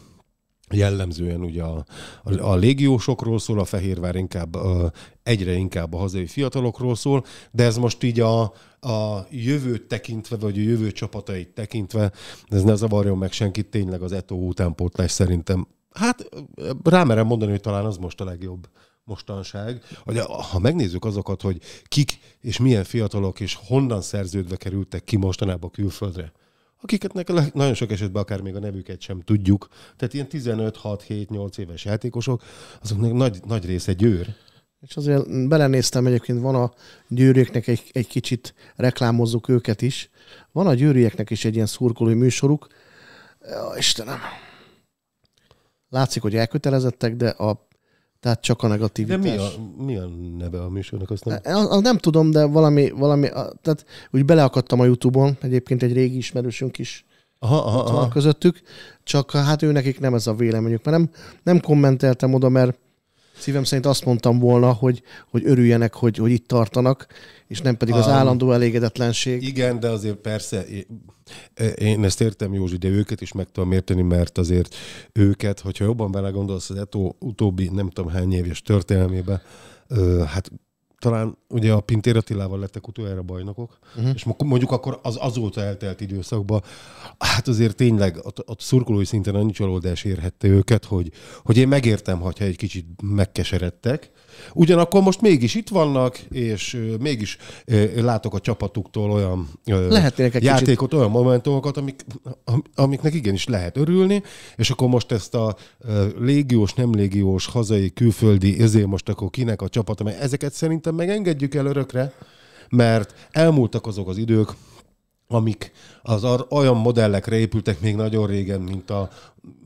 jellemzően ugye a, a, a légiósokról szól, a Fehérvár inkább a, egyre inkább a hazai fiatalokról szól, de ez most így a, a jövőt tekintve, vagy a jövő csapatait tekintve, ez ne zavarjon meg senkit, tényleg az Eto utánpótlás szerintem, hát rámerem mondani, hogy talán az most a legjobb mostanság. Ha megnézzük azokat, hogy kik és milyen fiatalok és honnan szerződve kerültek ki mostanában külföldre, akiket nagyon sok esetben akár még a nevüket sem tudjuk. Tehát ilyen 15, 6, 7, 8 éves játékosok, azoknak nagy, nagy része győr. És azért belenéztem egyébként, van a győrieknek egy, egy kicsit reklámozzuk őket is. Van a győrieknek is egy ilyen szurkolói műsoruk. Ja, Istenem. Látszik, hogy elkötelezettek, de a tehát csak a negativitás. De mi a, mi a neve a műsornak? Azt nem... A, a, nem tudom, de valami, valami a, tehát úgy beleakadtam a Youtube-on, egyébként egy régi ismerősünk is aha, aha, aha. közöttük, csak hát ő nekik nem ez a véleményük, mert nem, nem kommenteltem oda, mert szívem szerint azt mondtam volna, hogy, hogy örüljenek, hogy, hogy itt tartanak, és nem pedig az um, állandó elégedetlenség. Igen, de azért persze, én ezt értem, Józsi, de őket is meg tudom érteni, mert azért őket, hogyha jobban belegondolsz az ETO utóbbi nem tudom hány éves történelmébe, hát talán ugye a Pintér Attilával lettek utoljára bajnokok, uh-huh. és mondjuk akkor az azóta eltelt időszakban, hát azért tényleg a, a szurkolói szinten annyi csalódás érhette őket, hogy, hogy én megértem, ha egy kicsit megkeseredtek, Ugyanakkor most mégis itt vannak, és mégis látok a csapatuktól olyan Lehetnének játékot, kicsit... olyan momentumokat, amik, amiknek igenis lehet örülni, és akkor most ezt a légiós, nem légiós, hazai, külföldi, ezért most akkor kinek a csapat, mert ezeket szerintem megengedjük el örökre, mert elmúltak azok az idők, amik az olyan modellekre épültek még nagyon régen, mint a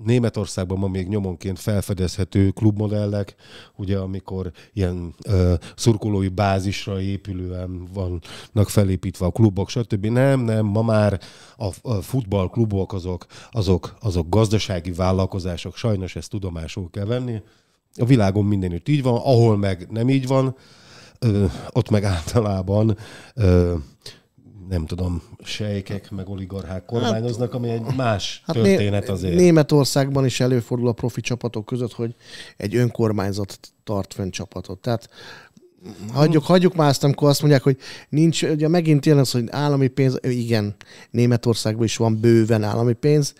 Németországban ma még nyomonként felfedezhető klubmodellek, ugye amikor ilyen ö, szurkolói bázisra épülően vannak felépítve a klubok, stb. Nem, nem, ma már a, a futballklubok azok, azok, azok gazdasági vállalkozások, sajnos ezt tudomásul kell venni. A világon mindenütt így van, ahol meg nem így van, ö, ott meg általában ö, nem tudom, sejkek meg oligarchák hát, kormányoznak, hát, ami egy más hát történet azért. Németországban is előfordul a profi csapatok között, hogy egy önkormányzat tart fönn csapatot. Tehát hagyjuk, hagyjuk már azt, amikor azt mondják, hogy nincs, ugye megint jön az, hogy állami pénz, igen, Németországban is van bőven állami pénz,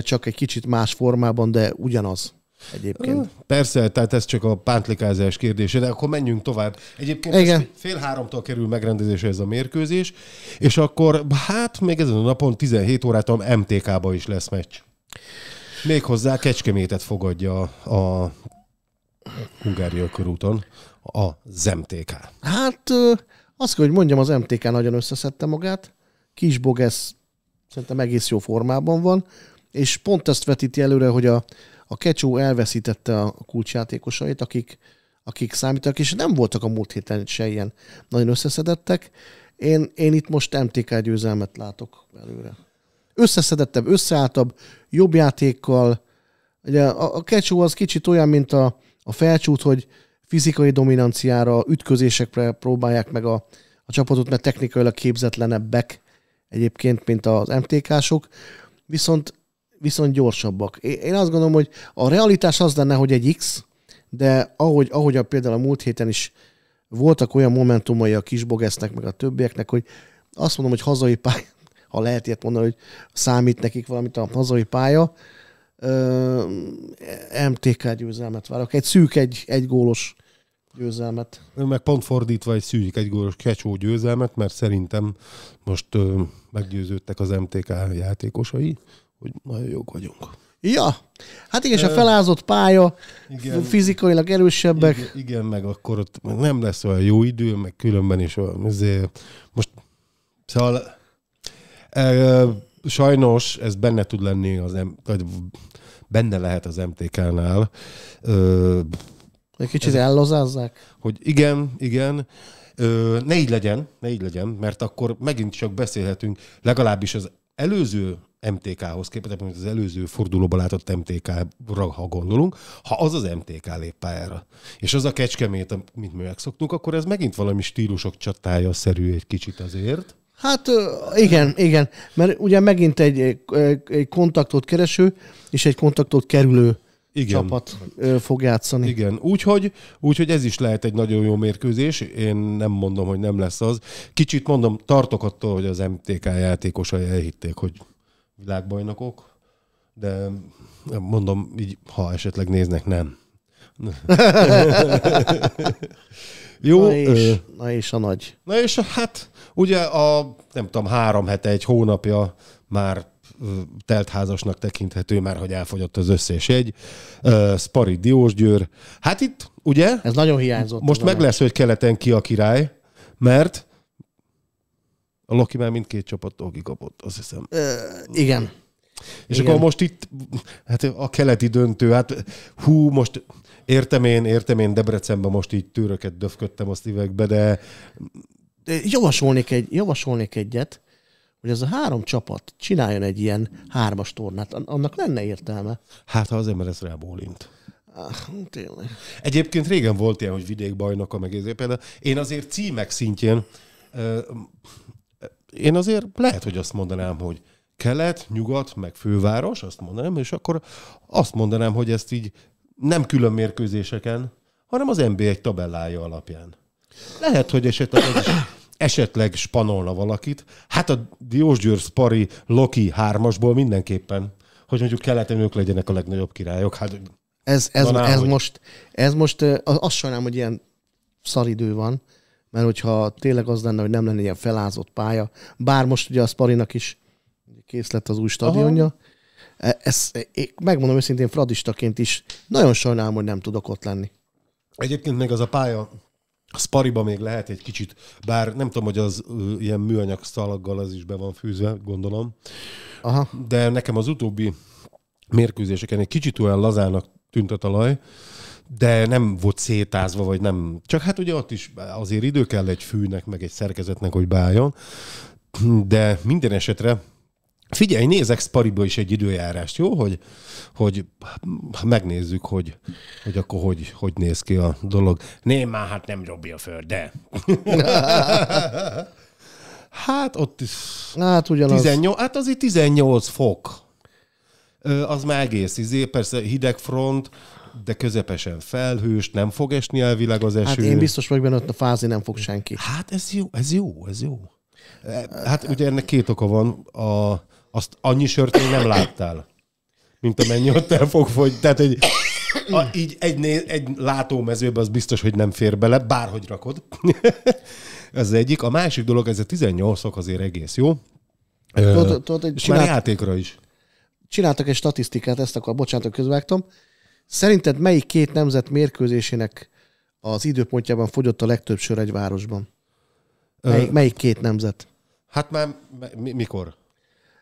csak egy kicsit más formában, de ugyanaz. Egyébként. Persze, tehát ez csak a pántlikázás kérdése, de akkor menjünk tovább. Egyébként Igen. fél háromtól kerül megrendezésre ez a mérkőzés, és akkor hát még ezen a napon 17 órától MTK-ba is lesz meccs. Méghozzá Kecskemétet fogadja a Hungária körúton a MTK. Hát azt kell, hogy mondjam, az MTK nagyon összeszedte magát. Kis Bogesz szerintem egész jó formában van, és pont ezt vetíti előre, hogy a, a Kecsó elveszítette a kulcsjátékosait, akik, akik számítak, és nem voltak a múlt héten se ilyen nagyon összeszedettek. Én, én itt most MTK győzelmet látok előre. Összeszedettebb, összeálltabb, jobb játékkal. Ugye a, a Kecsó az kicsit olyan, mint a, a felcsút, hogy fizikai dominanciára, ütközésekre próbálják meg a, a csapatot, mert technikailag képzetlenebbek egyébként, mint az MTK-sok. Viszont viszont gyorsabbak. Én azt gondolom, hogy a realitás az lenne, hogy egy X, de ahogy, ahogy a például a múlt héten is voltak olyan momentumai a kisbogesznek, meg a többieknek, hogy azt mondom, hogy hazai pálya, ha lehet ilyet mondani, hogy számít nekik valamit a hazai pálya, MTK győzelmet várok. Egy szűk, egy, egy gólos győzelmet. Meg pont fordítva egy szűk, egy gólos kecsó győzelmet, mert szerintem most meggyőződtek az MTK játékosai, hogy nagyon jók vagyunk. Ja, hát igen, és a felázott pálya, igen, fizikailag erősebbek. Igen, igen, meg akkor ott nem lesz olyan jó idő, meg különben is olyan, azért most, szóval e, sajnos ez benne tud lenni az, vagy benne lehet az MTK-nál. E, egy kicsit ez, ellozázzák? Hogy igen, igen. e, ne így legyen, ne így legyen, mert akkor megint csak beszélhetünk, legalábbis az előző MTK-hoz képest, amit az előző fordulóban látott MTK-ra, ha gondolunk, ha az az MTK lép pályára, és az a kecskemét, mint mi megszoktunk, akkor ez megint valami stílusok csatája szerű egy kicsit azért. Hát igen, igen, mert ugye megint egy, egy kontaktot kereső és egy kontaktot kerülő igen. csapat fog játszani. Igen, úgyhogy, úgyhogy ez is lehet egy nagyon jó mérkőzés. Én nem mondom, hogy nem lesz az. Kicsit mondom, tartok attól, hogy az MTK játékosai elhitték, hogy világbajnokok, de mondom, így, ha esetleg néznek, nem. Jó. Na és, ö, na és a nagy. Na és hát ugye a, nem tudom, három hete, egy hónapja már teltházasnak tekinthető, már hogy elfogyott az összes egy. Uh, Spari Diósgyőr. Hát itt, ugye? Ez nagyon hiányzott. Most meg lesz, hogy keleten ki a király, mert a Loki már mindkét csapattól kikapott, azt hiszem. Ö, igen. És igen. akkor most itt, hát a keleti döntő, hát hú, most értem én, értem én Debrecenben most így tűröket döfködtem a szívekbe, de... de javasolnék, egy, javasolnék egyet, hogy ez a három csapat csináljon egy ilyen hármas tornát, annak lenne értelme. Hát, ha az MLS rábólint. Ah, tényleg. Egyébként régen volt ilyen, hogy vidékbajnoka, meg ezért például. Én azért címek szintjén én azért lehet, hogy azt mondanám, hogy kelet, nyugat, meg főváros, azt mondanám, és akkor azt mondanám, hogy ezt így nem külön mérkőzéseken, hanem az NBA egy tabellája alapján. Lehet, hogy esetleg, esetleg spanolna valakit. Hát a Diósgyőr Spari Loki hármasból mindenképpen, hogy mondjuk keleten ők legyenek a legnagyobb királyok. Hát, ez, ez, ez, hogy... most, ez most, azt sajnálom, hogy ilyen szaridő van, mert hogyha tényleg az lenne, hogy nem lenne ilyen felázott pálya, bár most ugye a Sparinak is kész lett az új stadionja, ezt Ez, megmondom őszintén, fradistaként is nagyon sajnálom, hogy nem tudok ott lenni. Egyébként még az a pálya a spariba még lehet egy kicsit, bár nem tudom, hogy az ilyen műanyag szalaggal az is be van fűzve, gondolom. Aha. De nekem az utóbbi mérkőzéseken egy kicsit olyan lazának tűnt a talaj, de nem volt szétázva, vagy nem. Csak hát ugye ott is azért idő kell egy fűnek, meg egy szerkezetnek, hogy beálljon. De minden esetre Figyelj, nézek Spariba is egy időjárást, jó? Hogy, hogy megnézzük, hogy, hogy akkor hogy, hogy néz ki a dolog. Né, már hát nem dobja föl, de. hát ott is... Hát ugyanaz. 18, hát azért 18 fok. az már egész izé, persze hideg front, de közepesen felhős, nem fog esni elvileg az hát eső. Hát én biztos vagyok benne, hogy a fázi nem fog senki. Hát ez jó, ez jó, ez jó. E, hát ugye ennek két oka van. A, azt annyi sört még nem láttál, mint amennyi ott el fog fogy. Tehát egy, a, így egy, néz, egy látómezőbe az biztos, hogy nem fér bele, bárhogy rakod. ez egyik. A másik dolog, ez a 18 ok azért egész jó. Tudod, tudod, és csinált... már játékra is. Csináltak egy statisztikát, ezt akkor, bocsánat, közvágtam, Szerinted melyik két nemzet mérkőzésének az időpontjában fogyott a legtöbb sör egy városban? Melyik, Ö... melyik két nemzet? Hát már mi, mikor?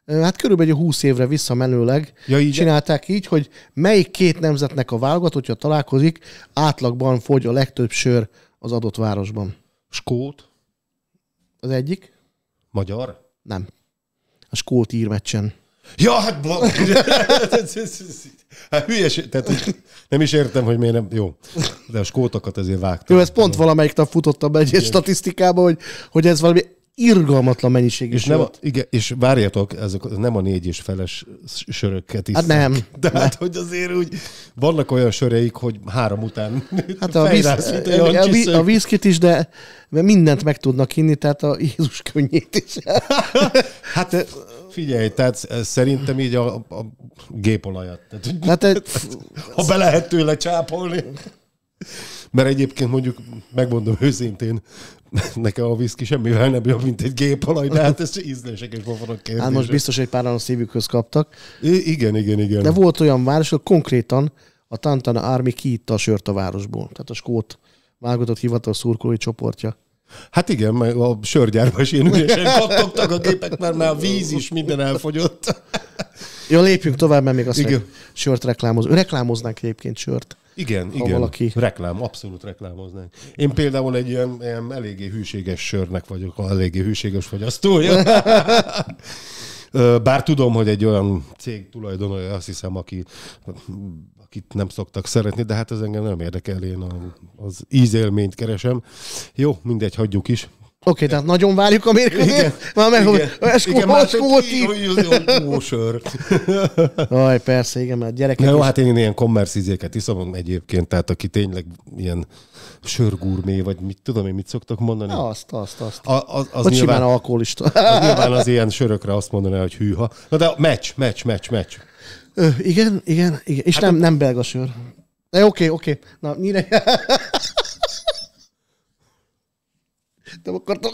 Hát körülbelül 20 évre visszamenőleg ja, így csinálták így, hogy melyik két nemzetnek a válogatottja találkozik, átlagban fogy a legtöbb sör az adott városban. Skót? Az egyik. Magyar? Nem. A skót írmeccsen. Ja, hát... hát hülyeség, tehát nem is értem, hogy miért nem... Jó, de a skótokat ezért vágtam. Jó, ez pont valamelyik nap futottam be egy igen. statisztikába, hogy, hogy ez valami irgalmatlan mennyiség is és nem, a, igen, és várjatok, ezek nem a négy és feles söröket is. Hát nem. De hát, hogy azért úgy vannak olyan söreik, hogy három után Hát a, víz, a, víz, a vízkit is, de mert mindent meg tudnak inni, tehát a Jézus könnyét is. hát figyelj, tehát szerintem így a, a gépolajat. Tehát, hát egy... Ha be lehet tőle csápolni. Mert egyébként mondjuk, megmondom őszintén, nekem a viszki semmivel nem jobb, mint egy gépolaj, de hát ez ízlések és pofonok kérdése. Hát most biztos, hogy páran a szívükhöz kaptak. I- igen, igen, igen. De volt olyan város, hogy konkrétan a Tantana Army kiitta a sört a városból. Tehát a skót válogatott hivatal szurkolói csoportja. Hát igen, mert a sörgyárban is én ügyesen kattogtak a gépek, mert már a víz is minden elfogyott. Jó, lépjünk tovább, mert még azt igen. sört reklámoz. Reklámoznánk egyébként sört. Igen, igen. Valaki... Reklám, abszolút reklámoznánk. Én például egy ilyen, ilyen eléggé hűséges sörnek vagyok, ha eléggé hűséges fogyasztója. Bár tudom, hogy egy olyan cég tulajdonolja, azt hiszem, aki akit nem szoktak szeretni, de hát ez engem nem érdekel, én a, az ízélményt keresem. Jó, mindegy, hagyjuk is. Oké, okay, tehát nagyon várjuk a mérkőzést. Már meg, hogy sör. Aj, persze, igen, mert gyerekek... Na, jó, is... hát én ilyen kommerszízéket iszom egyébként, tehát aki tényleg ilyen sörgurmé, vagy mit tudom én, mit szoktak mondani? Azt, azt, azt. A, az, az nyilván, simán alkoholista. az nyilván az ilyen sörökre azt mondaná, hogy hűha. Na de meccs, meccs, meccs, meccs. Ö, igen, igen, igen. És hát nem, a... nem belga sör. Oké, oké, oké. Na, nyire. nem akartam.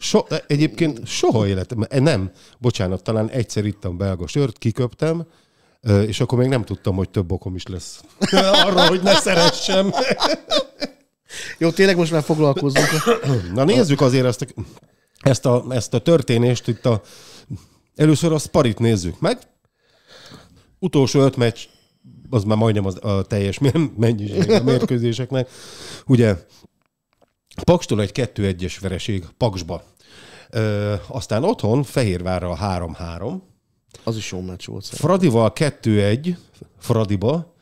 So, egyébként soha életem, nem, bocsánat, talán egyszer ittam belga sört, kiköptem, és akkor még nem tudtam, hogy több okom is lesz arra, hogy ne szeressem. Jó, tényleg most már foglalkozunk. Na nézzük azért ezt a, ezt a, ezt a történést itt a Először a Sparit nézzük meg. Utolsó öt meccs, az már majdnem az, a teljes mennyiség a mérkőzéseknek. Ugye Pakstól egy 2-1-es vereség Paksba. Ö, aztán otthon Fehérvárral 3-3. Az is jó meccs volt. Szerintem. Fradival 2-1 Fradiba,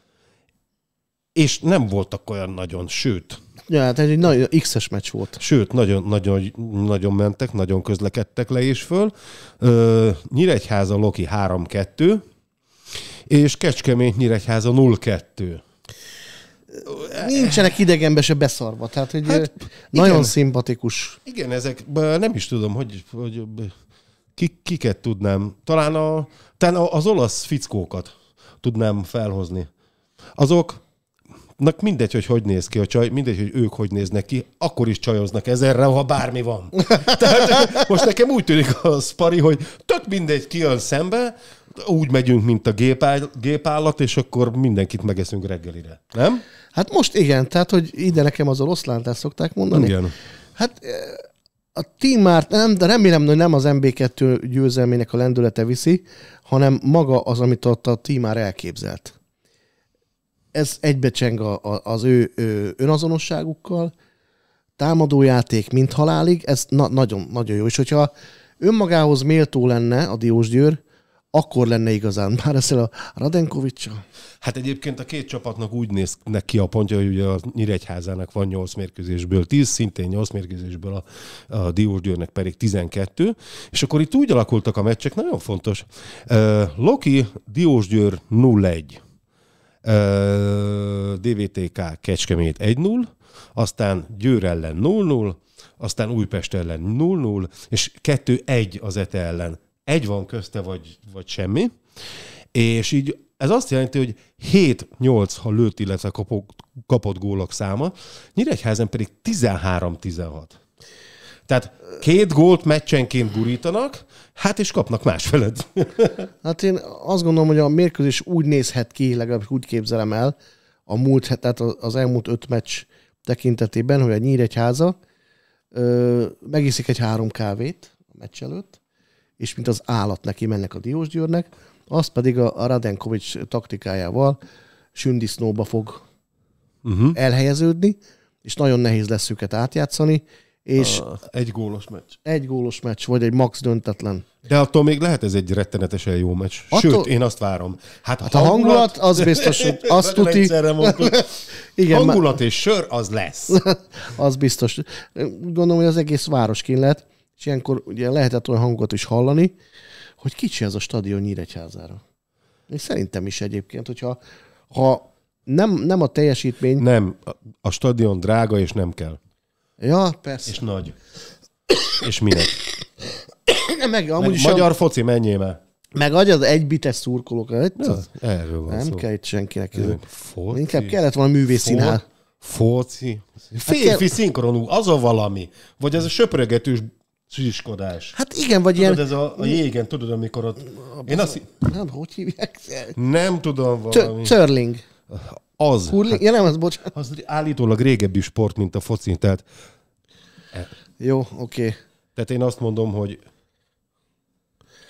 és nem voltak olyan nagyon, sőt, Ja, hát egy nagy X-es meccs volt. Sőt, nagyon, nagyon, nagyon mentek, nagyon közlekedtek le és föl. Ö, Nyíregyháza Loki 3-2, és Kecskemény Nyíregyháza 0-2 nincsenek idegenbe se beszarva, tehát hogy hát, nagyon igen. szimpatikus. Igen, ezek, nem is tudom, hogy, hogy kik, kiket tudnám, talán, a, talán az olasz fickókat tudnám felhozni. Azok nak mindegy, hogy hogy néz ki a csaj, mindegy, hogy ők hogy néznek ki, akkor is csajoznak ezerre, ha bármi van. Tehát most nekem úgy tűnik a spari, hogy tök mindegy ki jön szembe, úgy megyünk, mint a gépáll, gépállat, és akkor mindenkit megeszünk reggelire, nem? Hát most igen, tehát, hogy ide nekem az oroszlánt ezt szokták mondani. Igen. Hát eh, a Team már nem, de remélem, hogy nem az MB2 győzelmének a lendülete viszi, hanem maga az, amit ott a Team már elképzelt ez egybecseng a, a, az ő, ő önazonosságukkal, támadójáték, mint halálig, ez na, nagyon, nagyon jó. És hogyha önmagához méltó lenne a Diós Győr, akkor lenne igazán már ezzel a Radenkovics. Hát egyébként a két csapatnak úgy néznek ki a pontja, hogy ugye a Nyíregyházának van 8 mérkőzésből 10, szintén 8 mérkőzésből a, a győrnek pedig 12, és akkor itt úgy alakultak a meccsek, nagyon fontos. Uh, Loki győr 0-1. DVTK Kecskemét 1-0, aztán Győr ellen 0-0, aztán Újpest ellen 0-0, és 2-1 az ETE ellen. Egy van közte, vagy, vagy semmi. És így ez azt jelenti, hogy 7-8, ha lőtt, illetve kapott, kapott gólok száma, Nyíregyházen pedig 13-16. Tehát két gólt meccsenként gurítanak, hát és kapnak másfelet. Hát én azt gondolom, hogy a mérkőzés úgy nézhet ki, legalábbis úgy képzelem el, a múlt, tehát az elmúlt öt meccs tekintetében, hogy a Nyíregyháza ö, megiszik egy három kávét a meccs előtt, és mint az állat neki mennek a Győrnek, azt pedig a, a Radenkovics taktikájával sündisznóba fog uh-huh. elhelyeződni, és nagyon nehéz lesz őket átjátszani, és ah, egy gólos meccs. Egy gólos meccs, vagy egy max döntetlen. De attól még lehet ez egy rettenetesen jó meccs. Attól... én azt várom. Hát, hát a hangulat, hangulat az biztos, hogy azt tuti. Igen, hangulat és sör, az lesz. az biztos. Gondolom, hogy az egész város kín lett, és ilyenkor ugye lehetett olyan hangot is hallani, hogy kicsi ez a stadion Nyíregyházára. És szerintem is egyébként, hogyha ha nem, nem a teljesítmény... Nem, a stadion drága, és nem kell. Ja, persze. És nagy. és minek? Nem, meg amúgy meg is magyar a... foci, menjél már. Meg adja az egybites szurkolók. Ja, erről van Nem szó. kell itt senkinek. Foci, Inkább kellett volna művészínál. Foci. Hát Férfi hát szinkronú, az a valami. Vagy ez a söprögetős szűskodás. Hát igen, vagy tudod, ilyen... ez a, a jégen, tudod, amikor ott... A, Én azt... Nem, hogy hívják? Nem tudom valami. Törling. Az. Kurling? Hát, ja nem, az bocsánat. Az állítólag régebbi sport, mint a foci, tehát... E. Jó, oké. Okay. Tehát én azt mondom, hogy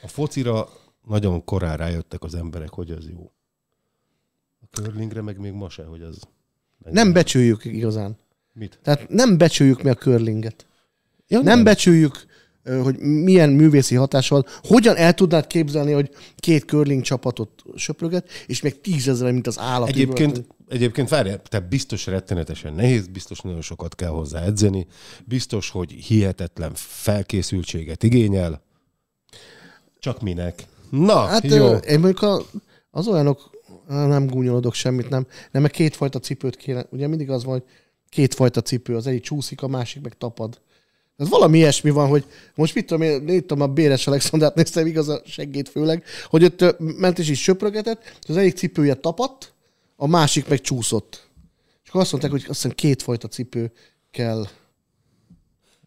a focira nagyon korán rájöttek az emberek, hogy az jó. A curlingre meg még ma se, hogy az... Nem becsüljük igazán. Mit? Tehát nem becsüljük mi a curlinget. Ja, nem, nem becsüljük hogy milyen művészi hatással, hogyan el tudnád képzelni, hogy két curling csapatot söpröget, és még tízezre, mint az állat. Egyébként, egyébként várj, te biztos rettenetesen nehéz, biztos nagyon sokat kell hozzá edzeni, biztos, hogy hihetetlen felkészültséget igényel, csak minek. Na, hát, jó. Én mondjuk a, az olyanok, nem gúnyolodok semmit, nem. Nem, mert kétfajta cipőt kéne. Ugye mindig az van, hogy kétfajta cipő, az egyik csúszik, a másik meg tapad. Ez valami ilyesmi van, hogy most mit tudom én, néztem a Béres Alexandrát, néztem igaz a seggét főleg, hogy ott ment és is söprögetett, és az egyik cipője tapadt, a másik meg csúszott. És akkor azt mondták, hogy azt hiszem kétfajta cipő kell.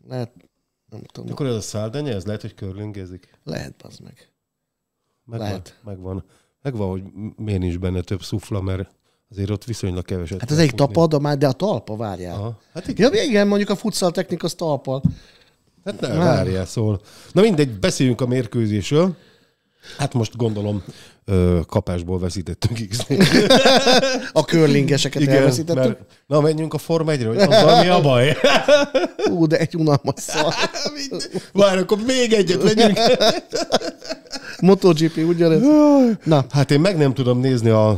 Lehet, nem tudom. Akkor ez a száldenye, ez lehet, hogy körlingezik? Lehet, az meg. Megvan, lehet. Megvan. Megvan, hogy miért nincs benne több szufla, mert azért ott viszonylag keveset. Hát az egyik tapad, a már, de a talpa várjál. Aha. Hát igen. Ja, igen, mondjuk a futsal technika az talpa. Hát nem, várjál, szól. Na mindegy, beszéljünk a mérkőzésről. Hát most gondolom ö, kapásból veszítettünk x A körlingeseket Igen, elveszítettünk. Mert, na, menjünk a Forma 1 hogy azzal mi a baj? Ú, de egy unalmas szar. Várj, akkor még egyet legyünk. MotoGP, ugyanez. Na. Hát én meg nem tudom nézni a...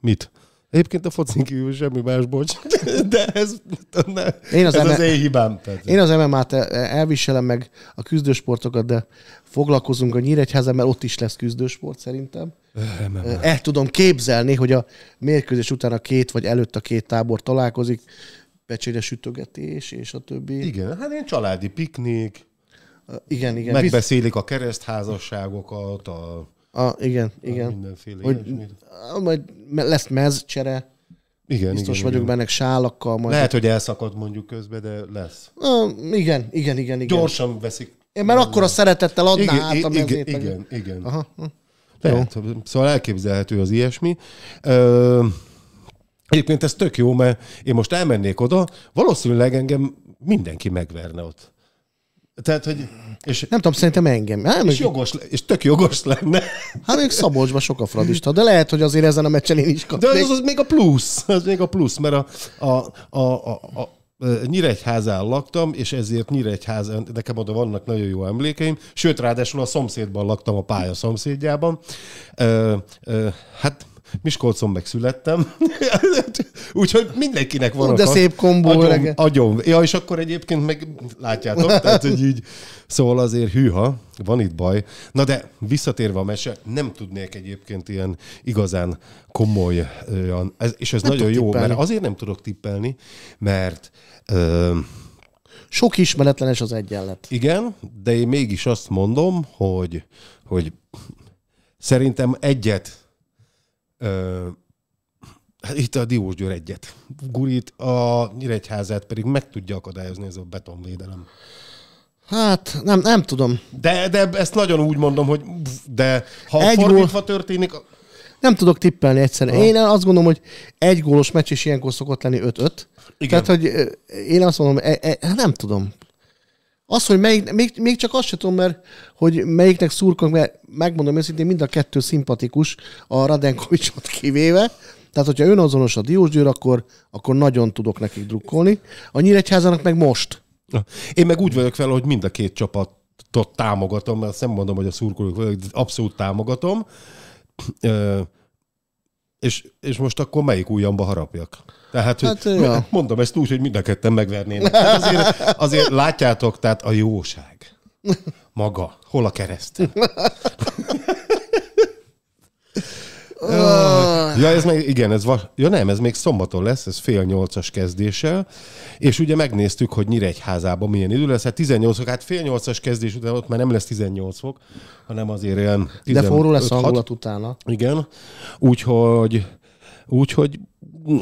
Mit? Egyébként a focin kívül semmi más, bocs. De ez, ne, én az, ez eme, az én hibám. Tehát. Én az MMA-t e- elviselem meg a küzdősportokat, de foglalkozunk a mert ott is lesz küzdősport szerintem. MMA. E- el tudom képzelni, hogy a mérkőzés után a két, vagy előtt a két tábor találkozik, pecsére sütögetés és a többi. Igen, hát én családi piknik, igen, igen. Megbeszélik a keresztházasságokat, a a, igen, igen. mindenféle hogy, majd lesz mezcsere, igen, Biztos igen, vagyok igen. benne sálakkal. Majd Lehet, hogy elszakad mondjuk közben, de lesz. A, igen, igen, igen, igen. Gyorsan veszik. Én már akkor a szeretettel adná igen, át a mezét. Igen, igen, igen. Aha. Hm. Lehet, szóval elképzelhető az ilyesmi. Ö, egyébként ez tök jó, mert én most elmennék oda, valószínűleg engem mindenki megverne ott. Tehát, hogy... És, nem tudom, szerintem engem. Nem, hát, és, jogos, és tök jogos lenne. Hát még Szabolcsban sok a fradista, de lehet, hogy azért ezen a meccsen én is kapnék. De az, az még a plusz, az még a plusz, mert a, a, a, a, a Nyíregyházán laktam, és ezért Nyíregyházán, nekem oda vannak nagyon jó emlékeim, sőt, ráadásul a szomszédban laktam, a pálya szomszédjában. Ö, ö, hát Miskolcon meg születtem. Úgyhogy mindenkinek van. De szép kombó. Agyom, agyom. Ja, és akkor egyébként meg látjátok, tehát hogy így szól azért hűha, van itt baj. Na de visszatérve a mese, nem tudnék egyébként ilyen igazán komoly, és ez nem nagyon jó, tippelni. mert azért nem tudok tippelni, mert ö, sok ismeretlenes az egyenlet. Igen, de én mégis azt mondom, hogy, hogy szerintem egyet hát itt a Diós Győr egyet gurít, a Nyíregyházát pedig meg tudja akadályozni ez a betonvédelem. Hát nem, nem tudom. De, de ezt nagyon úgy mondom, hogy de ha Egy fordítva gól... történik... Nem tudok tippelni egyszerűen. Ha. Én azt gondolom, hogy egy gólos meccs is ilyenkor szokott lenni 5-5. Igen. Tehát, hogy én azt mondom, e, e, hát nem tudom. Az, hogy melyik, még, még csak azt sem tudom, mert hogy melyiknek szurkolok, mert megmondom őszintén, mind a kettő szimpatikus, a Radenkovicsot kivéve. Tehát, hogyha önazonos a Győr, akkor, akkor nagyon tudok nekik drukkolni. A Nyíregyházanak meg most. Én meg úgy vagyok fel, hogy mind a két csapatot támogatom, mert azt nem mondom, hogy a szurkolók, abszolút támogatom. E- és, és most akkor melyik ujjamba harapjak? Tehát, hogy hát, ja. mondom ezt úgy, hogy mind a ketten megvernének. Hát azért, azért látjátok, tehát a jóság maga, hol a kereszt? Ah. Ja, ez még, igen, ez va- ja nem, ez még szombaton lesz, ez fél nyolcas kezdéssel, és ugye megnéztük, hogy Nyíregyházában milyen idő lesz, hát 18 fok, hát fél nyolcas kezdés után ott már nem lesz 18 fok, hanem azért ilyen 15, De forró lesz a hangulat utána. Igen, úgyhogy, úgyhogy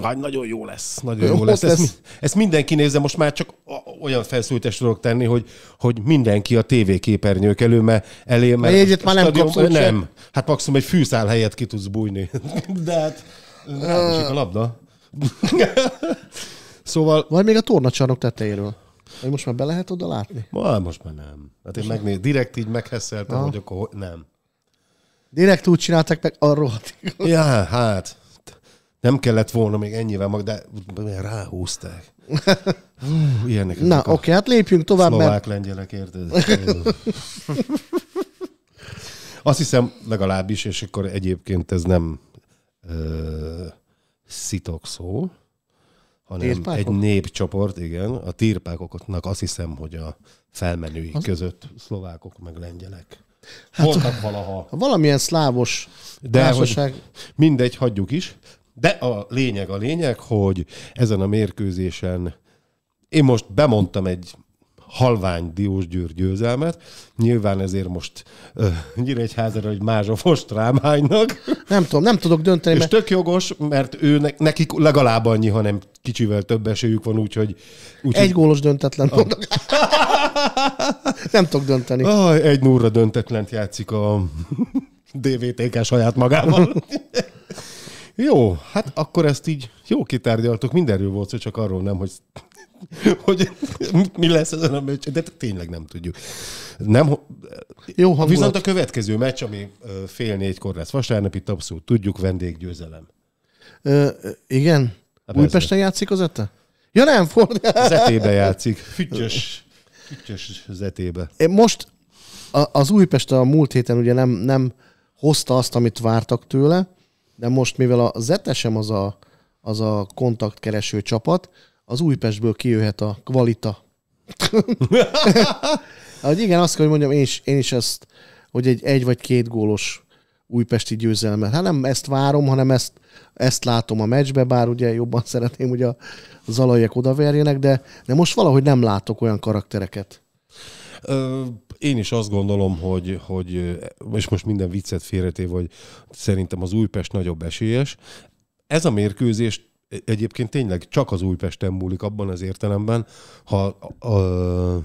Hát nagyon jó lesz. Nagyon jó, jó lesz. lesz. Ezt, ezt mindenki nézze, most már csak olyan felszültes tudok tenni, hogy, hogy mindenki a TV képernyők elő, mert elé, mert egyet már nem stadion, kapsz Nem, hát maximum egy fűszál helyet ki tudsz bújni. De hát, hát a labda. szóval... Vagy még a tornacsarnok tetejéről. Hogy most már be lehet oda látni? Ma, most már nem. Hát én megnéz, direkt így meghesszeltem, hogy akkor nem. Direkt úgy csináltak meg a rohadt. Ja, hát. Nem kellett volna még ennyivel mag, de ráhúzták. Hú, ilyenek Na, oké, hát lépjünk tovább. Szlovák, mert... lengyelek, érted? Azt hiszem legalábbis, és akkor egyébként ez nem ö, szitok szó, hanem tírpákok? egy népcsoport, igen. A tírpákoknak azt hiszem, hogy a felmenői az... között szlovákok meg lengyelek. Hát, Voltak valaha. Valamilyen szlávos De mindegy, hagyjuk is. De a lényeg a lényeg, hogy ezen a mérkőzésen én most bemondtam egy halvány Diós Győr győzelmet. Nyilván ezért most uh, Nyíregyházára, hogy a fost rámánynak. Nem tudom, nem tudok dönteni. És mert... tök jogos, mert ő, ne, nekik legalább annyi, hanem kicsivel több esélyük van, úgyhogy... Úgy, egy gólos döntetlen a... Ah. mondok. nem tudok dönteni. Ah, egy nurra döntetlent játszik a DVTK saját magával. Jó, hát akkor ezt így jó kitárgyaltuk, mindenről volt szó, csak arról nem, hogy hogy mi lesz ezen a meccsen, de tényleg nem tudjuk. Nem, jó hangulat. Viszont a következő meccs, ami fél négykor lesz vasárnap, itt abszolút tudjuk, vendéggyőzelem. Ö, igen? A hát Újpesten ez játszik az öte? Ja nem, fordja. Zetébe játszik. fütyös, fütyös zetébe. most az Újpest a múlt héten ugye nem, nem hozta azt, amit vártak tőle, de most, mivel a Zetesem az a, az a kontaktkereső csapat, az Újpestből kijöhet a kvalita. hát igen, azt kell, hogy mondjam, én is, én is ezt, hogy egy egy vagy két gólos újpesti győzelme Hát nem ezt várom, hanem ezt, ezt látom a meccsbe, bár ugye jobban szeretném, hogy a zalaiek odaverjenek, de, de most valahogy nem látok olyan karaktereket. Én is azt gondolom, hogy, hogy és most minden viccet félreté, hogy szerintem az Újpest nagyobb esélyes. Ez a mérkőzés e, egyébként tényleg csak az Újpesten múlik abban az értelemben, ha a, a,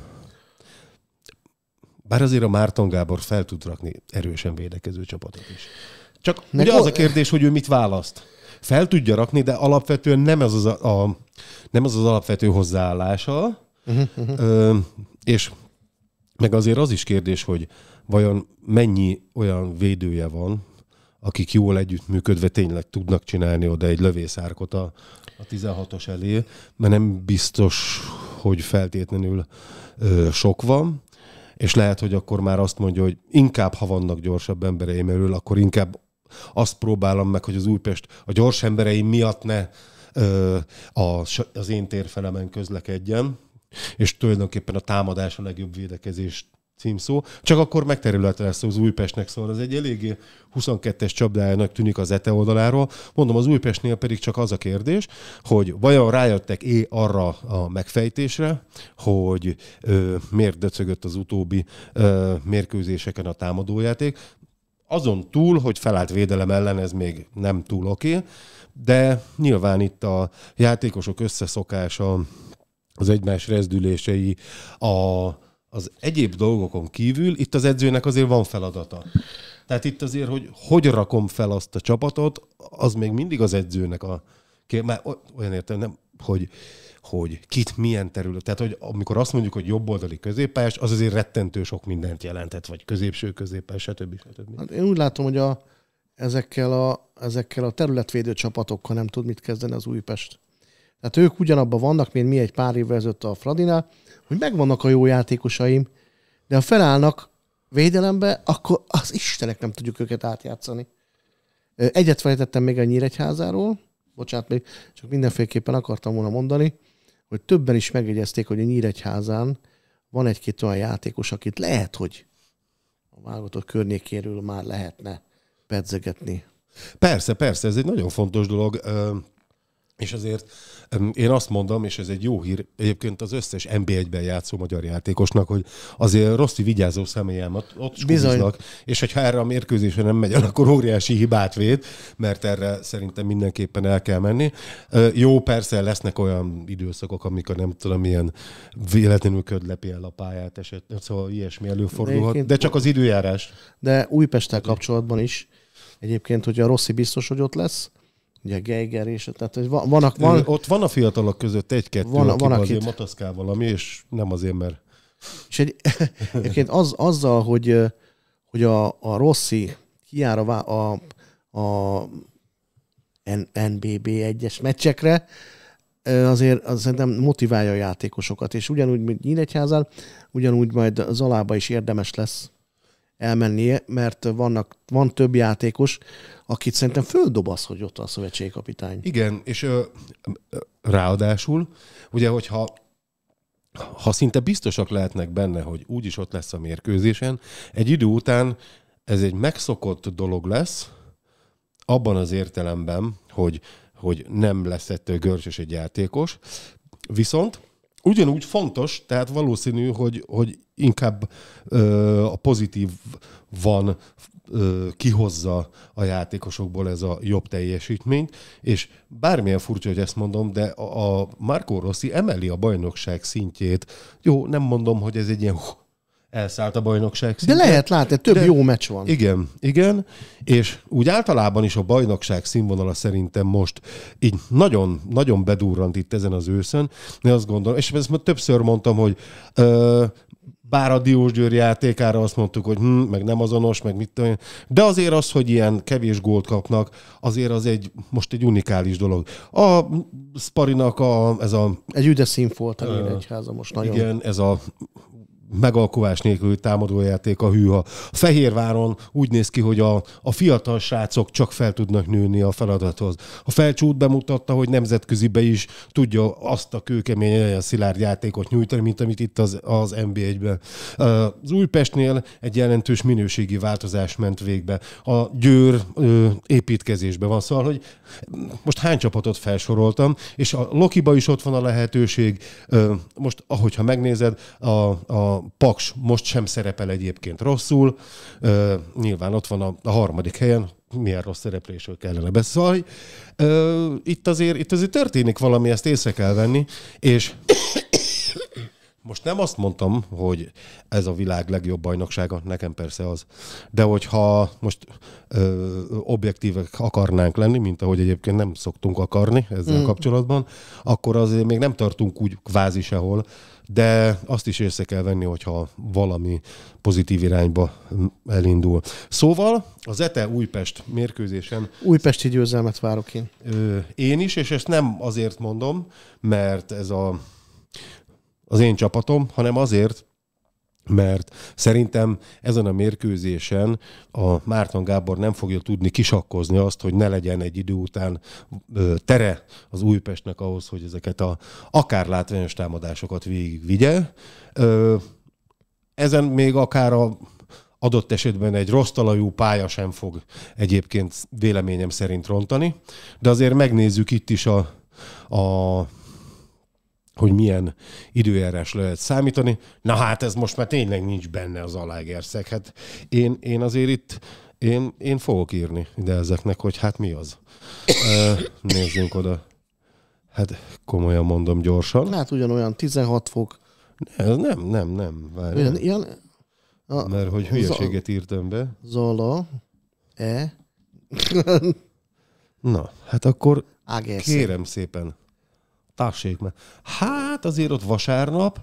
bár azért a Márton Gábor fel tud rakni erősen védekező csapatot is. Csak Meg ugye az a kérdés, hogy ő mit választ. Fel tudja rakni, de alapvetően nem ez az, a, a, nem ez az alapvető hozzáállása, uh-huh, uh-huh. Ö, és meg azért az is kérdés, hogy vajon mennyi olyan védője van, akik jól együttműködve tényleg tudnak csinálni oda egy lövészárkot a, a 16-os elé, mert nem biztos, hogy feltétlenül ö, sok van, és lehet, hogy akkor már azt mondja, hogy inkább, ha vannak gyorsabb embereim elől, akkor inkább azt próbálom meg, hogy az Újpest a gyors embereim miatt ne ö, a, az én térfelemen közlekedjen, és tulajdonképpen a támadás a legjobb védekezés címszó. Csak akkor megterülete lesz az Újpestnek, szóval az egy eléggé 22-es csapdájának tűnik az ETE oldaláról. Mondom, az Újpestnél pedig csak az a kérdés, hogy vajon rájöttek-é arra a megfejtésre, hogy ö, miért döcögött az utóbbi ö, mérkőzéseken a támadójáték. Azon túl, hogy felállt védelem ellen ez még nem túl oké, okay, de nyilván itt a játékosok összeszokása, az egymás rezdülései, a, az egyéb dolgokon kívül itt az edzőnek azért van feladata. Tehát itt azért, hogy hogy rakom fel azt a csapatot, az még mindig az edzőnek a... Már olyan értem, nem, hogy, hogy kit milyen terület. Tehát, hogy amikor azt mondjuk, hogy jobboldali középpályás, az azért rettentő sok mindent jelentett, vagy középső középpályás, stb. stb. Hát én úgy látom, hogy a, ezekkel, a, ezekkel a területvédő csapatokkal nem tud mit kezdeni az Újpest. Tehát ők ugyanabban vannak, mint mi egy pár évvel ezelőtt a Fradinál, hogy megvannak a jó játékosaim, de ha felállnak védelembe, akkor az Istenek nem tudjuk őket átjátszani. Egyet felejtettem még a Nyíregyházáról, bocsánat, még csak mindenféleképpen akartam volna mondani, hogy többen is megjegyezték, hogy a Nyíregyházán van egy-két olyan játékos, akit lehet, hogy a válogatott környékéről már lehetne pedzegetni. Persze, persze, ez egy nagyon fontos dolog. És azért én azt mondom, és ez egy jó hír egyébként az összes NB1-ben játszó magyar játékosnak, hogy azért rossz vigyázó személyem ott, ott és hogyha erre a mérkőzésre nem megy, akkor óriási hibát véd, mert erre szerintem mindenképpen el kell menni. Jó, persze lesznek olyan időszakok, amikor nem tudom, milyen véletlenül ködlepi el a pályát eset, szóval ilyesmi előfordulhat, de, de csak az időjárás. De Újpesttel kapcsolatban is egyébként, hogy a Rossi biztos, hogy ott lesz, ugye Geiger és tehát hogy van, vannak, van, ott van a fiatalok között egy-kettő, van, aki van, azért motoszkál valami, és nem azért, mert... És egy, egyébként az, azzal, hogy, hogy a, a Rossi kiára a, a NBB egyes meccsekre, azért az szerintem motiválja a játékosokat, és ugyanúgy, mint Nyíregyházán, ugyanúgy majd Zalába is érdemes lesz elmennie, mert vannak, van több játékos, akit szerintem földobasz, hogy ott a kapitány. Igen, és ö, ráadásul, ugye, hogyha ha szinte biztosak lehetnek benne, hogy úgyis ott lesz a mérkőzésen, egy idő után ez egy megszokott dolog lesz, abban az értelemben, hogy, hogy nem lesz ettől görcsös egy játékos, viszont ugyanúgy fontos, tehát valószínű, hogy, hogy inkább ö, a pozitív van ö, kihozza a játékosokból ez a jobb teljesítményt, és bármilyen furcsa, hogy ezt mondom, de a, a Marco Rossi emeli a bajnokság szintjét. Jó, nem mondom, hogy ez egy ilyen elszállt a bajnokság szinte. De lehet látni, több De, jó meccs van. Igen, igen, és úgy általában is a bajnokság színvonala szerintem most így nagyon, nagyon bedurrant itt ezen az őszön, de azt gondolom, és ezt már többször mondtam, hogy ö, bár a Diós Győr játékára azt mondtuk, hogy hm, meg nem azonos, meg mit tudom de azért az, hogy ilyen kevés gólt kapnak, azért az egy most egy unikális dolog. A Sparinak a, ez a... Egy üdes színfolt, a egyháza most nagyon. Igen, ez a megalkovás nélkül támadójáték a hűha. Fehérváron úgy néz ki, hogy a, a fiatal srácok csak fel tudnak nőni a feladathoz. A felcsút bemutatta, hogy nemzetközibe is tudja azt a kőkemény, olyan szilárd játékot nyújtani, mint amit itt az, az NB1-ben. Az Újpestnél egy jelentős minőségi változás ment végbe. A győr ö, építkezésben van. Szóval, hogy most hány csapatot felsoroltam, és a Lokiba is ott van a lehetőség. Ö, most, ahogyha megnézed, a, a Paks most sem szerepel egyébként rosszul, ö, nyilván ott van a, a harmadik helyen, milyen rossz szereplésről kellene beszélni. itt, azért, itt azért történik valami, ezt észre kell venni, és most nem azt mondtam, hogy ez a világ legjobb bajnoksága, nekem persze az, de hogyha most ö, objektívek akarnánk lenni, mint ahogy egyébként nem szoktunk akarni ezzel mm. kapcsolatban, akkor azért még nem tartunk úgy kvázi sehol, de azt is észre kell venni, hogyha valami pozitív irányba elindul. Szóval az ETE e Újpest mérkőzésen... Újpesti győzelmet várok én. Ö, én is, és ezt nem azért mondom, mert ez a az én csapatom, hanem azért, mert szerintem ezen a mérkőzésen a Márton Gábor nem fogja tudni kisakkozni azt, hogy ne legyen egy idő után tere az Újpestnek ahhoz, hogy ezeket a akár látványos támadásokat végigvigye. Ezen még akár a adott esetben egy rossz talajú pálya sem fog egyébként véleményem szerint rontani, de azért megnézzük itt is a, a hogy milyen időjárás lehet számítani. Na hát ez most már tényleg nincs benne az alágerszeg. Hát én, én azért itt én, én fogok írni ide ezeknek, hogy hát mi az. Nézzünk oda. Hát komolyan mondom gyorsan. Hát ugyanolyan 16 fok. Ez nem, nem, nem. Várjál. ilyen... A, Mert hogy hülyeséget írtam be. Zala. E. Na, hát akkor Ágerszeg. kérem szépen. Tássék meg. Hát azért ott vasárnap,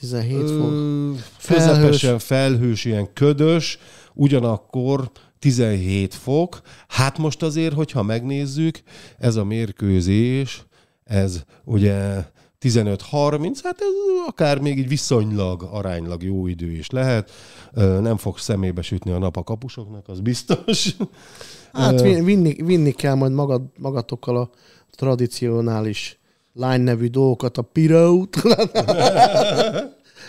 17 fok. Ö, közepesen felhős. felhős, ilyen ködös, ugyanakkor 17 fok. Hát most azért, hogyha megnézzük, ez a mérkőzés, ez ugye 15-30, hát ez akár még így viszonylag, aránylag jó idő is lehet. Nem fog szemébe sütni a nap a kapusoknak, az biztos. Hát vinni, vinni kell majd magad, magatokkal a tradicionális lány nevű dolgokat, a pirót,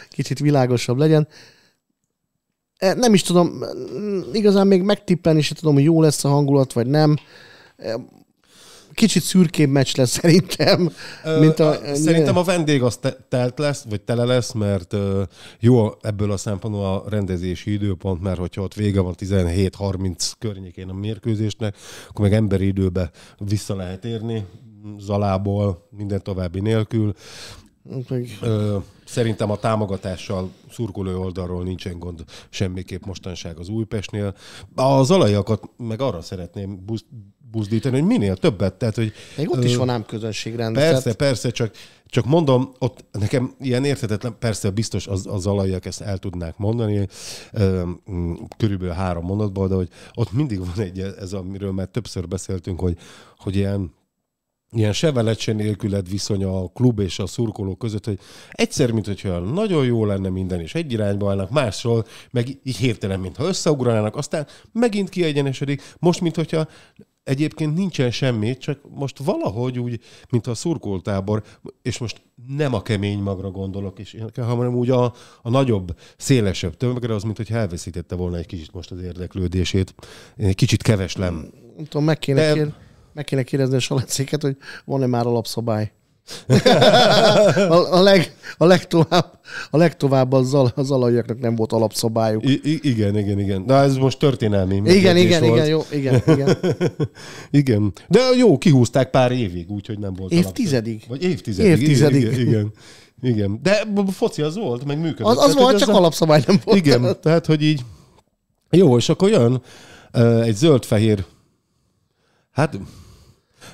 kicsit világosabb legyen. E, nem is tudom, igazán még megtippelni sem tudom, hogy jó lesz a hangulat, vagy nem. E, kicsit szürkébb meccs lesz szerintem. mint a, szerintem a vendég az telt lesz, vagy tele lesz, mert jó ebből a szempontból a rendezési időpont, mert hogyha ott vége van 17-30 környékén a mérkőzésnek, akkor meg emberi időbe vissza lehet érni, Zalából, minden további nélkül. Hát szerintem a támogatással szurkoló oldalról nincsen gond semmiképp mostanság az Újpestnél. Az alajakat meg arra szeretném buzdítani, hogy minél többet. Tehát, hogy, Még ott ö, is van ám közönségrend. Persze, persze, csak, csak mondom, ott nekem ilyen érthetetlen, persze biztos az, az alajak ezt el tudnák mondani, ö, körülbelül három mondatban, de hogy ott mindig van egy ez, amiről már többször beszéltünk, hogy, hogy ilyen ilyen sevelecse nélküled viszony a klub és a szurkoló között, hogy egyszer, mint hogyha nagyon jó lenne minden, és egy irányba állnak, másról, meg így hirtelen, mintha összeugranának, aztán megint kiegyenesedik, most, mint hogyha egyébként nincsen semmi, csak most valahogy úgy, mint a szurkoltábor, és most nem a kemény magra gondolok, és hanem úgy a, a nagyobb, szélesebb tömegre, az, mint hogy elveszítette volna egy kicsit most az érdeklődését. Én egy kicsit keveslem. Nem tudom, meg kéne De... kér meg kéne kérdezni a Salencéket, hogy van-e már alapszabály. a, a, leg, a, legtovább, a legtovább az, al, az alajaknak nem volt alapszabályuk. I, igen, igen, igen. de ez most történelmi. Igen, igen, volt. igen, jó, igen, igen. igen. De jó, kihúzták pár évig, úgyhogy nem volt Évtizedig. Vagy évtizedig. Évtizedig. Igen, igen. igen. De foci az volt, meg működött. Az, az tehát, volt, csak az alapszabály nem volt. Igen, tehát hogy így. Jó, és akkor jön egy zöld-fehér, hát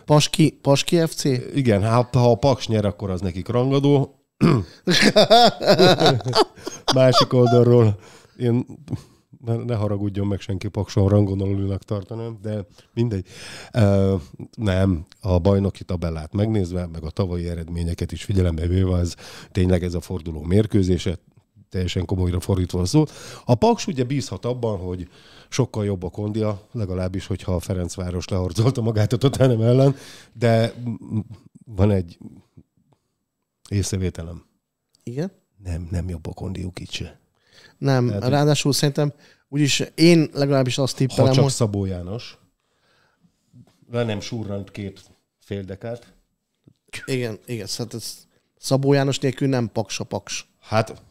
Paski, Paski FC? Igen, hát ha a Paks nyer, akkor az nekik rangadó. Másik oldalról én ne, ne haragudjon meg senki, Pakson rangon alulnak tartanám, de mindegy. Ö, nem, a bajnoki tabellát megnézve, meg a tavalyi eredményeket is figyelembe véve, az tényleg ez a forduló mérkőzése, teljesen komolyra fordítva szó. A Paks ugye bízhat abban, hogy sokkal jobb a kondia, legalábbis, hogyha a Ferencváros leharcolta magát a Tottenham ellen, de van egy észrevételem. Igen? Nem, nem jobb a kondiuk itt se. Nem, Tehát, ráadásul szerintem, úgyis én legalábbis azt tippelem, Ha csak hogy... Szabó János, le nem surrant két féldekát. Igen, igen, szóval ez Szabó János nélkül nem a paks. Hát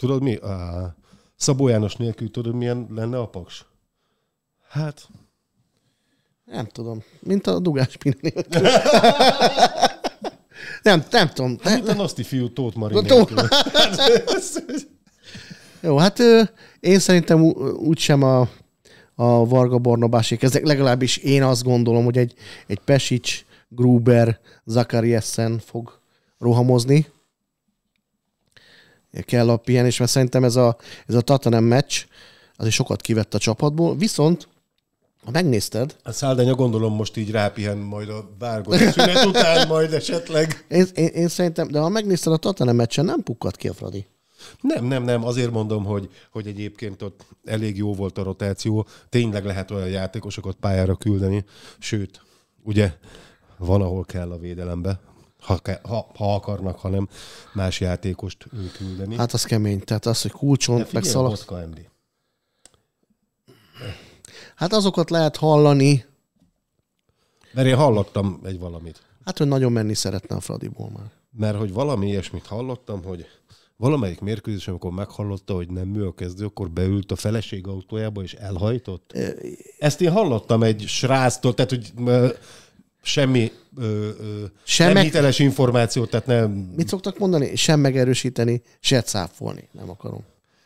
Tudod mi? Á, Szabó János nélkül tudod, milyen lenne a paks? Hát... Nem tudom. Mint a dugás nélkül. nem, nem tudom. Hát, mint a noszti fiú Tóth Mari Tóth. Jó, hát én szerintem úgysem a, a Varga Bornobásék. Ezek legalábbis én azt gondolom, hogy egy, egy Pesics, Gruber, Zakariessen fog rohamozni kell a pihenés, mert szerintem ez a, ez a Tatanem meccs azért sokat kivett a csapatból, viszont ha megnézted... A Száldánya gondolom most így rápihen majd a várgott szünet után majd esetleg. Én, én, én, szerintem, de ha megnézted a Tatanem meccsen, nem pukkadt ki a Fradi. Nem, nem, nem. Azért mondom, hogy, hogy egyébként ott elég jó volt a rotáció. Tényleg lehet olyan játékosokat pályára küldeni. Sőt, ugye van, ahol kell a védelembe, ha, ha, ha akarnak, hanem más játékost küldeni. Hát az kemény. Tehát az, hogy kulcson, meg szalak... Hát azokat lehet hallani. Mert én hallottam egy valamit. Hát, hogy nagyon menni szeretne a Fradiból már. Mert hogy valami ilyesmit hallottam, hogy valamelyik mérkőzés, amikor meghallotta, hogy nem mű a kezdő, akkor beült a feleség autójába és elhajtott? Ezt én hallottam egy sráztól, tehát hogy semmi ö, ö, sem nem meg... hiteles információt, tehát nem... Mit szoktak mondani? Sem megerősíteni, se cáfolni. Nem akarom.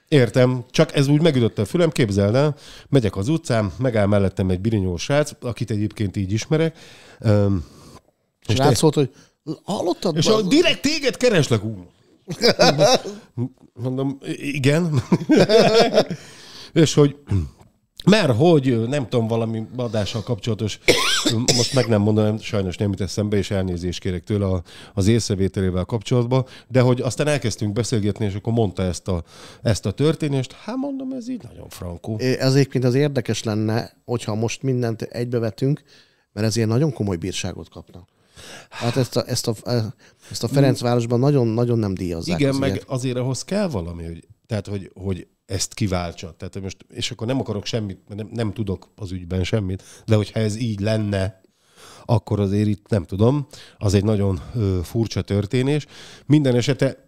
Értem, csak ez úgy megütötte a fülem, képzeld el, megyek az utcán, megáll mellettem egy birinyós srác, akit egyébként így ismerek. Öm, és srác szólt, hogy hallottad? És a, direkt téged kereslek, úgy. Mondom, igen. és hogy mert hogy, nem tudom, valami adással kapcsolatos, most meg nem mondom, sajnos nem jut eszembe, és elnézést kérek tőle az észrevételével kapcsolatban, de hogy aztán elkezdtünk beszélgetni, és akkor mondta ezt a, ezt a történést, hát mondom, ez így nagyon frankú. Ez egyébként az érdekes lenne, hogyha most mindent egybevetünk, mert ezért nagyon komoly bírságot kapnak. Hát ezt a, ezt a, ezt a Ferencvárosban nagyon-nagyon nem díjazzák. Igen, azért. meg azért ahhoz kell valami, hogy, tehát hogy, hogy ezt kiváltsa. Tehát most, és akkor nem akarok semmit, mert nem, nem tudok az ügyben semmit, de hogyha ez így lenne, akkor azért itt nem tudom, az egy nagyon ö, furcsa történés. Minden esetre,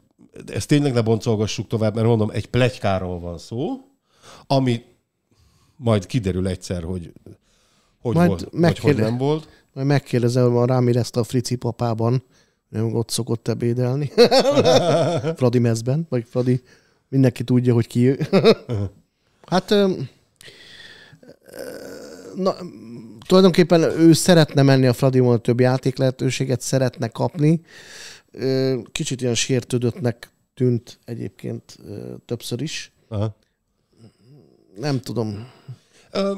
ezt tényleg ne boncolgassuk tovább, mert mondom, egy plegykáról van szó, ami majd kiderül egyszer, hogy hogy majd volt, megkérde... hogy nem volt. Majd megkérdezem, a Rámir ezt a frici papában, nem ott szokott ebédelni. Fradi mezben, vagy Fradi Mindenki tudja, hogy ki hát na, tulajdonképpen ő szeretne menni a Fradimon, több játék lehetőséget szeretne kapni. Kicsit ilyen sértődöttnek tűnt egyébként többször is. Aha. Nem tudom.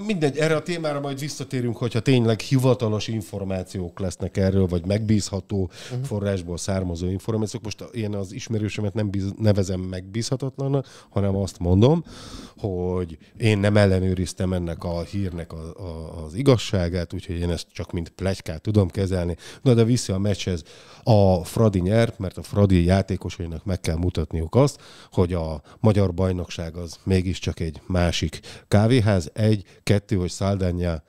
Mindegy, erre a témára majd visszatérünk, hogyha tényleg hivatalos információk lesznek erről, vagy megbízható uh-huh. forrásból származó információk. Most én az ismerősömet nem bíz, nevezem megbízhatatlannak, hanem azt mondom, hogy én nem ellenőriztem ennek a hírnek a, a, az igazságát, úgyhogy én ezt csak mint plegykát tudom kezelni. Na de vissza a meccshez. A Fradi nyert, mert a Fradi játékosainak meg kell mutatniuk azt, hogy a magyar bajnokság az mégiscsak egy másik kávéház, egy kettő, hogy Száldánya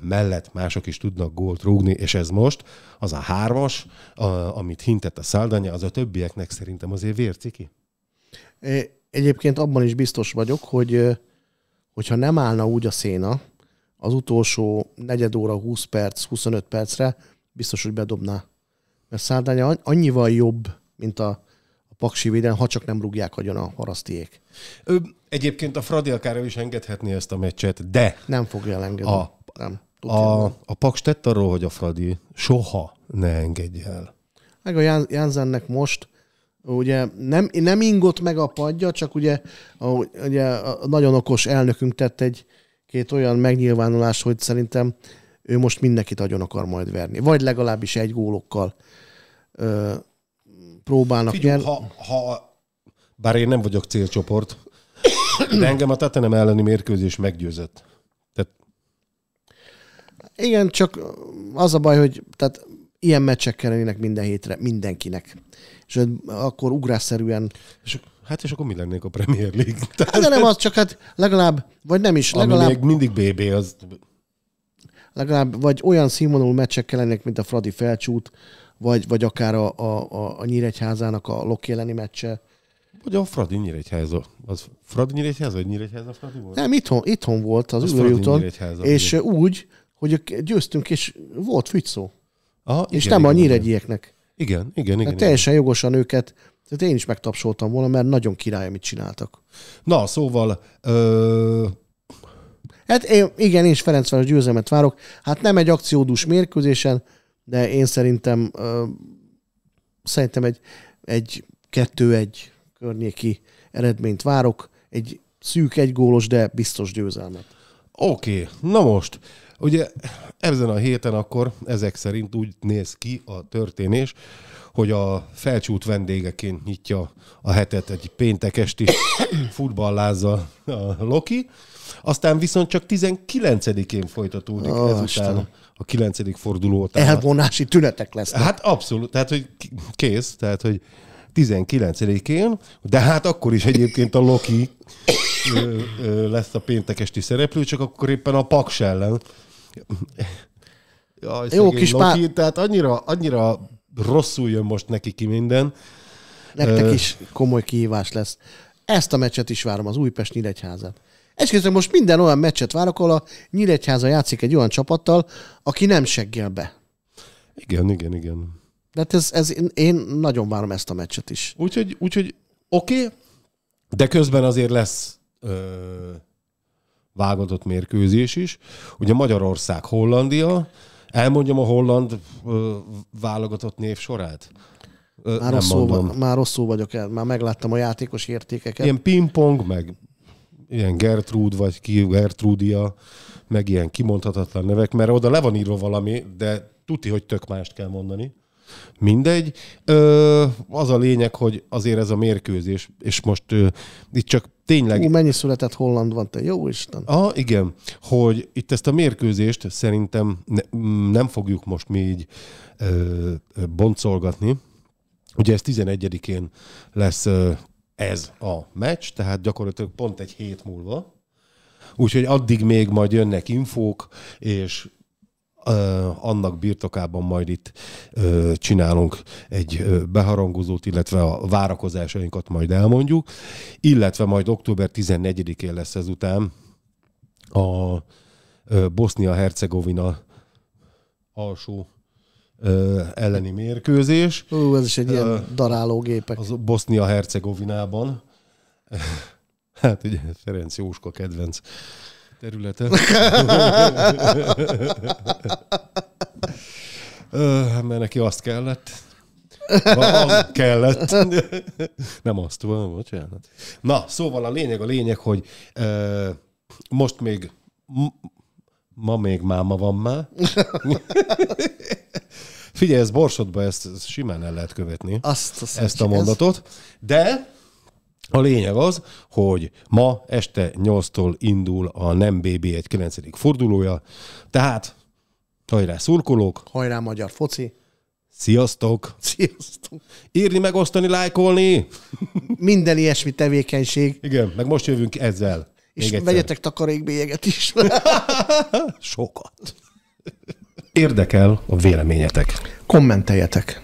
mellett mások is tudnak gólt rúgni, és ez most, az a hármas, a, amit hintett a Száldánya, az a többieknek szerintem azért ki. Egyébként abban is biztos vagyok, hogy hogyha nem állna úgy a széna, az utolsó negyed óra, 20 perc, 25 percre biztos, hogy bedobná. Mert Szárdánya annyival jobb, mint a, a paksi véden, ha csak nem rúgják agyon a harasztiék. Egyébként a Fradi akár is engedhetné ezt a meccset, de... Nem fogja elengedni. A, nem. A, a Paks tett arról, hogy a Fradi soha ne engedje el. Meg a Jánzennek most ugye nem, nem ingott meg a padja, csak ugye, a, ugye a nagyon okos elnökünk tett egy két olyan megnyilvánulást, hogy szerintem ő most mindenkit agyon akar majd verni. Vagy legalábbis egy gólokkal ö, próbálnak Figyelj, Ha, ha, bár én nem vagyok célcsoport, de engem a Tottenham elleni mérkőzés meggyőzött. Tehát... Igen, csak az a baj, hogy tehát ilyen meccsek kellenének minden hétre mindenkinek. És akkor ugrásszerűen... És, hát és akkor mi lennék a Premier League? Tehát... Hát de nem az, csak hát legalább, vagy nem is, legalább... Ami még mindig BB, az... Legalább, vagy olyan színvonalú meccsek kellenek, mint a Fradi felcsút, vagy, vagy akár a, a, a, a Nyíregyházának a Loki elleni meccse, vagy a Fradi Nyíregyház, Az Fradi Nyíregyház, vagy a Fradi volt? Nem, itthon, itthon volt az, az ülőjúton, és ugye. Eh, úgy, hogy győztünk, és volt fügyszó. Aha, igen, és nem igen, a nyíregyieknek. Igen, igen, igen. Hát igen teljesen igen. jogosan őket, tehát én is megtapsoltam volna, mert nagyon király, amit csináltak. Na, szóval... Ö... Hát én, igen, én is Ferencváros győzelmet várok. Hát nem egy akciódús mérkőzésen, de én szerintem ö, szerintem egy, egy kettő-egy környéki eredményt várok, egy szűk, egy gólos, de biztos győzelmet. Oké, okay. na most, ugye ezen a héten akkor ezek szerint úgy néz ki a történés, hogy a felcsút vendégeként nyitja a hetet egy péntek esti futballázza a Loki, aztán viszont csak 19-én folytatódik oh, ezután Isten. a 9. forduló után. Elvonási tünetek lesznek. Hát abszolút, tehát hogy kész, tehát hogy 19-én, de hát akkor is egyébként a Loki ö, ö, lesz a péntek esti szereplő, csak akkor éppen a Paks ellen. Jaj, Jó kis Loki, pár... Tehát annyira, annyira rosszul jön most neki ki minden. Nektek is komoly kihívás lesz. Ezt a meccset is várom, az Újpest Nyíregyházát. Egyébként most minden olyan meccset várok, ahol a Nyíregyháza játszik egy olyan csapattal, aki nem seggel be. Igen, igen, igen. De hát ez, ez én, én nagyon várom ezt a meccset is. Úgyhogy, úgyhogy oké, okay, de közben azért lesz ö, vágatott mérkőzés is. Ugye Magyarország, Hollandia. Elmondjam a holland ö, válogatott név sorát? Ö, már, rosszul, már rosszul vagyok el, már megláttam a játékos értékeket. Ilyen pingpong, meg ilyen Gertrud, vagy ki Gertrudia, meg ilyen kimondhatatlan nevek, mert oda le van írva valami, de tuti, hogy tök mást kell mondani. Mindegy. Ö, az a lényeg, hogy azért ez a mérkőzés, és most ö, itt csak tényleg... Ú, mennyi született Holland van, te jó Isten! Ah, igen, hogy itt ezt a mérkőzést szerintem ne, nem fogjuk most mi így ö, boncolgatni. Ugye ez 11-én lesz ö, ez a meccs, tehát gyakorlatilag pont egy hét múlva. Úgyhogy addig még majd jönnek infók, és annak birtokában majd itt csinálunk egy beharangozót, illetve a várakozásainkat majd elmondjuk, illetve majd október 14-én lesz ezután a bosnia hercegovina alsó ö, elleni mérkőzés. Ú, ez is egy ilyen daráló darálógépek. Az bosnia hercegovinában Hát ugye Ferenc Jóska kedvenc területe. Hát mert neki azt kellett. Van, kellett. Nem azt van, bocsánat. Na, szóval a lényeg a lényeg, hogy ö, most még ma még máma van már. Figyelj, ez Borsodba ezt, ezt simán el lehet követni. Azt, azt ezt a mondatot. Ez... De a lényeg az, hogy ma este 8-tól indul a nem BB egy 9. fordulója, tehát hajrá szurkolók! Hajrá magyar foci! Sziasztok! Sziasztok! Írni, megosztani, lájkolni! Minden ilyesmi tevékenység. Igen, meg most jövünk ezzel. És vegyetek takarékbélyeget is. Sokat. Érdekel a véleményetek. Kommenteljetek.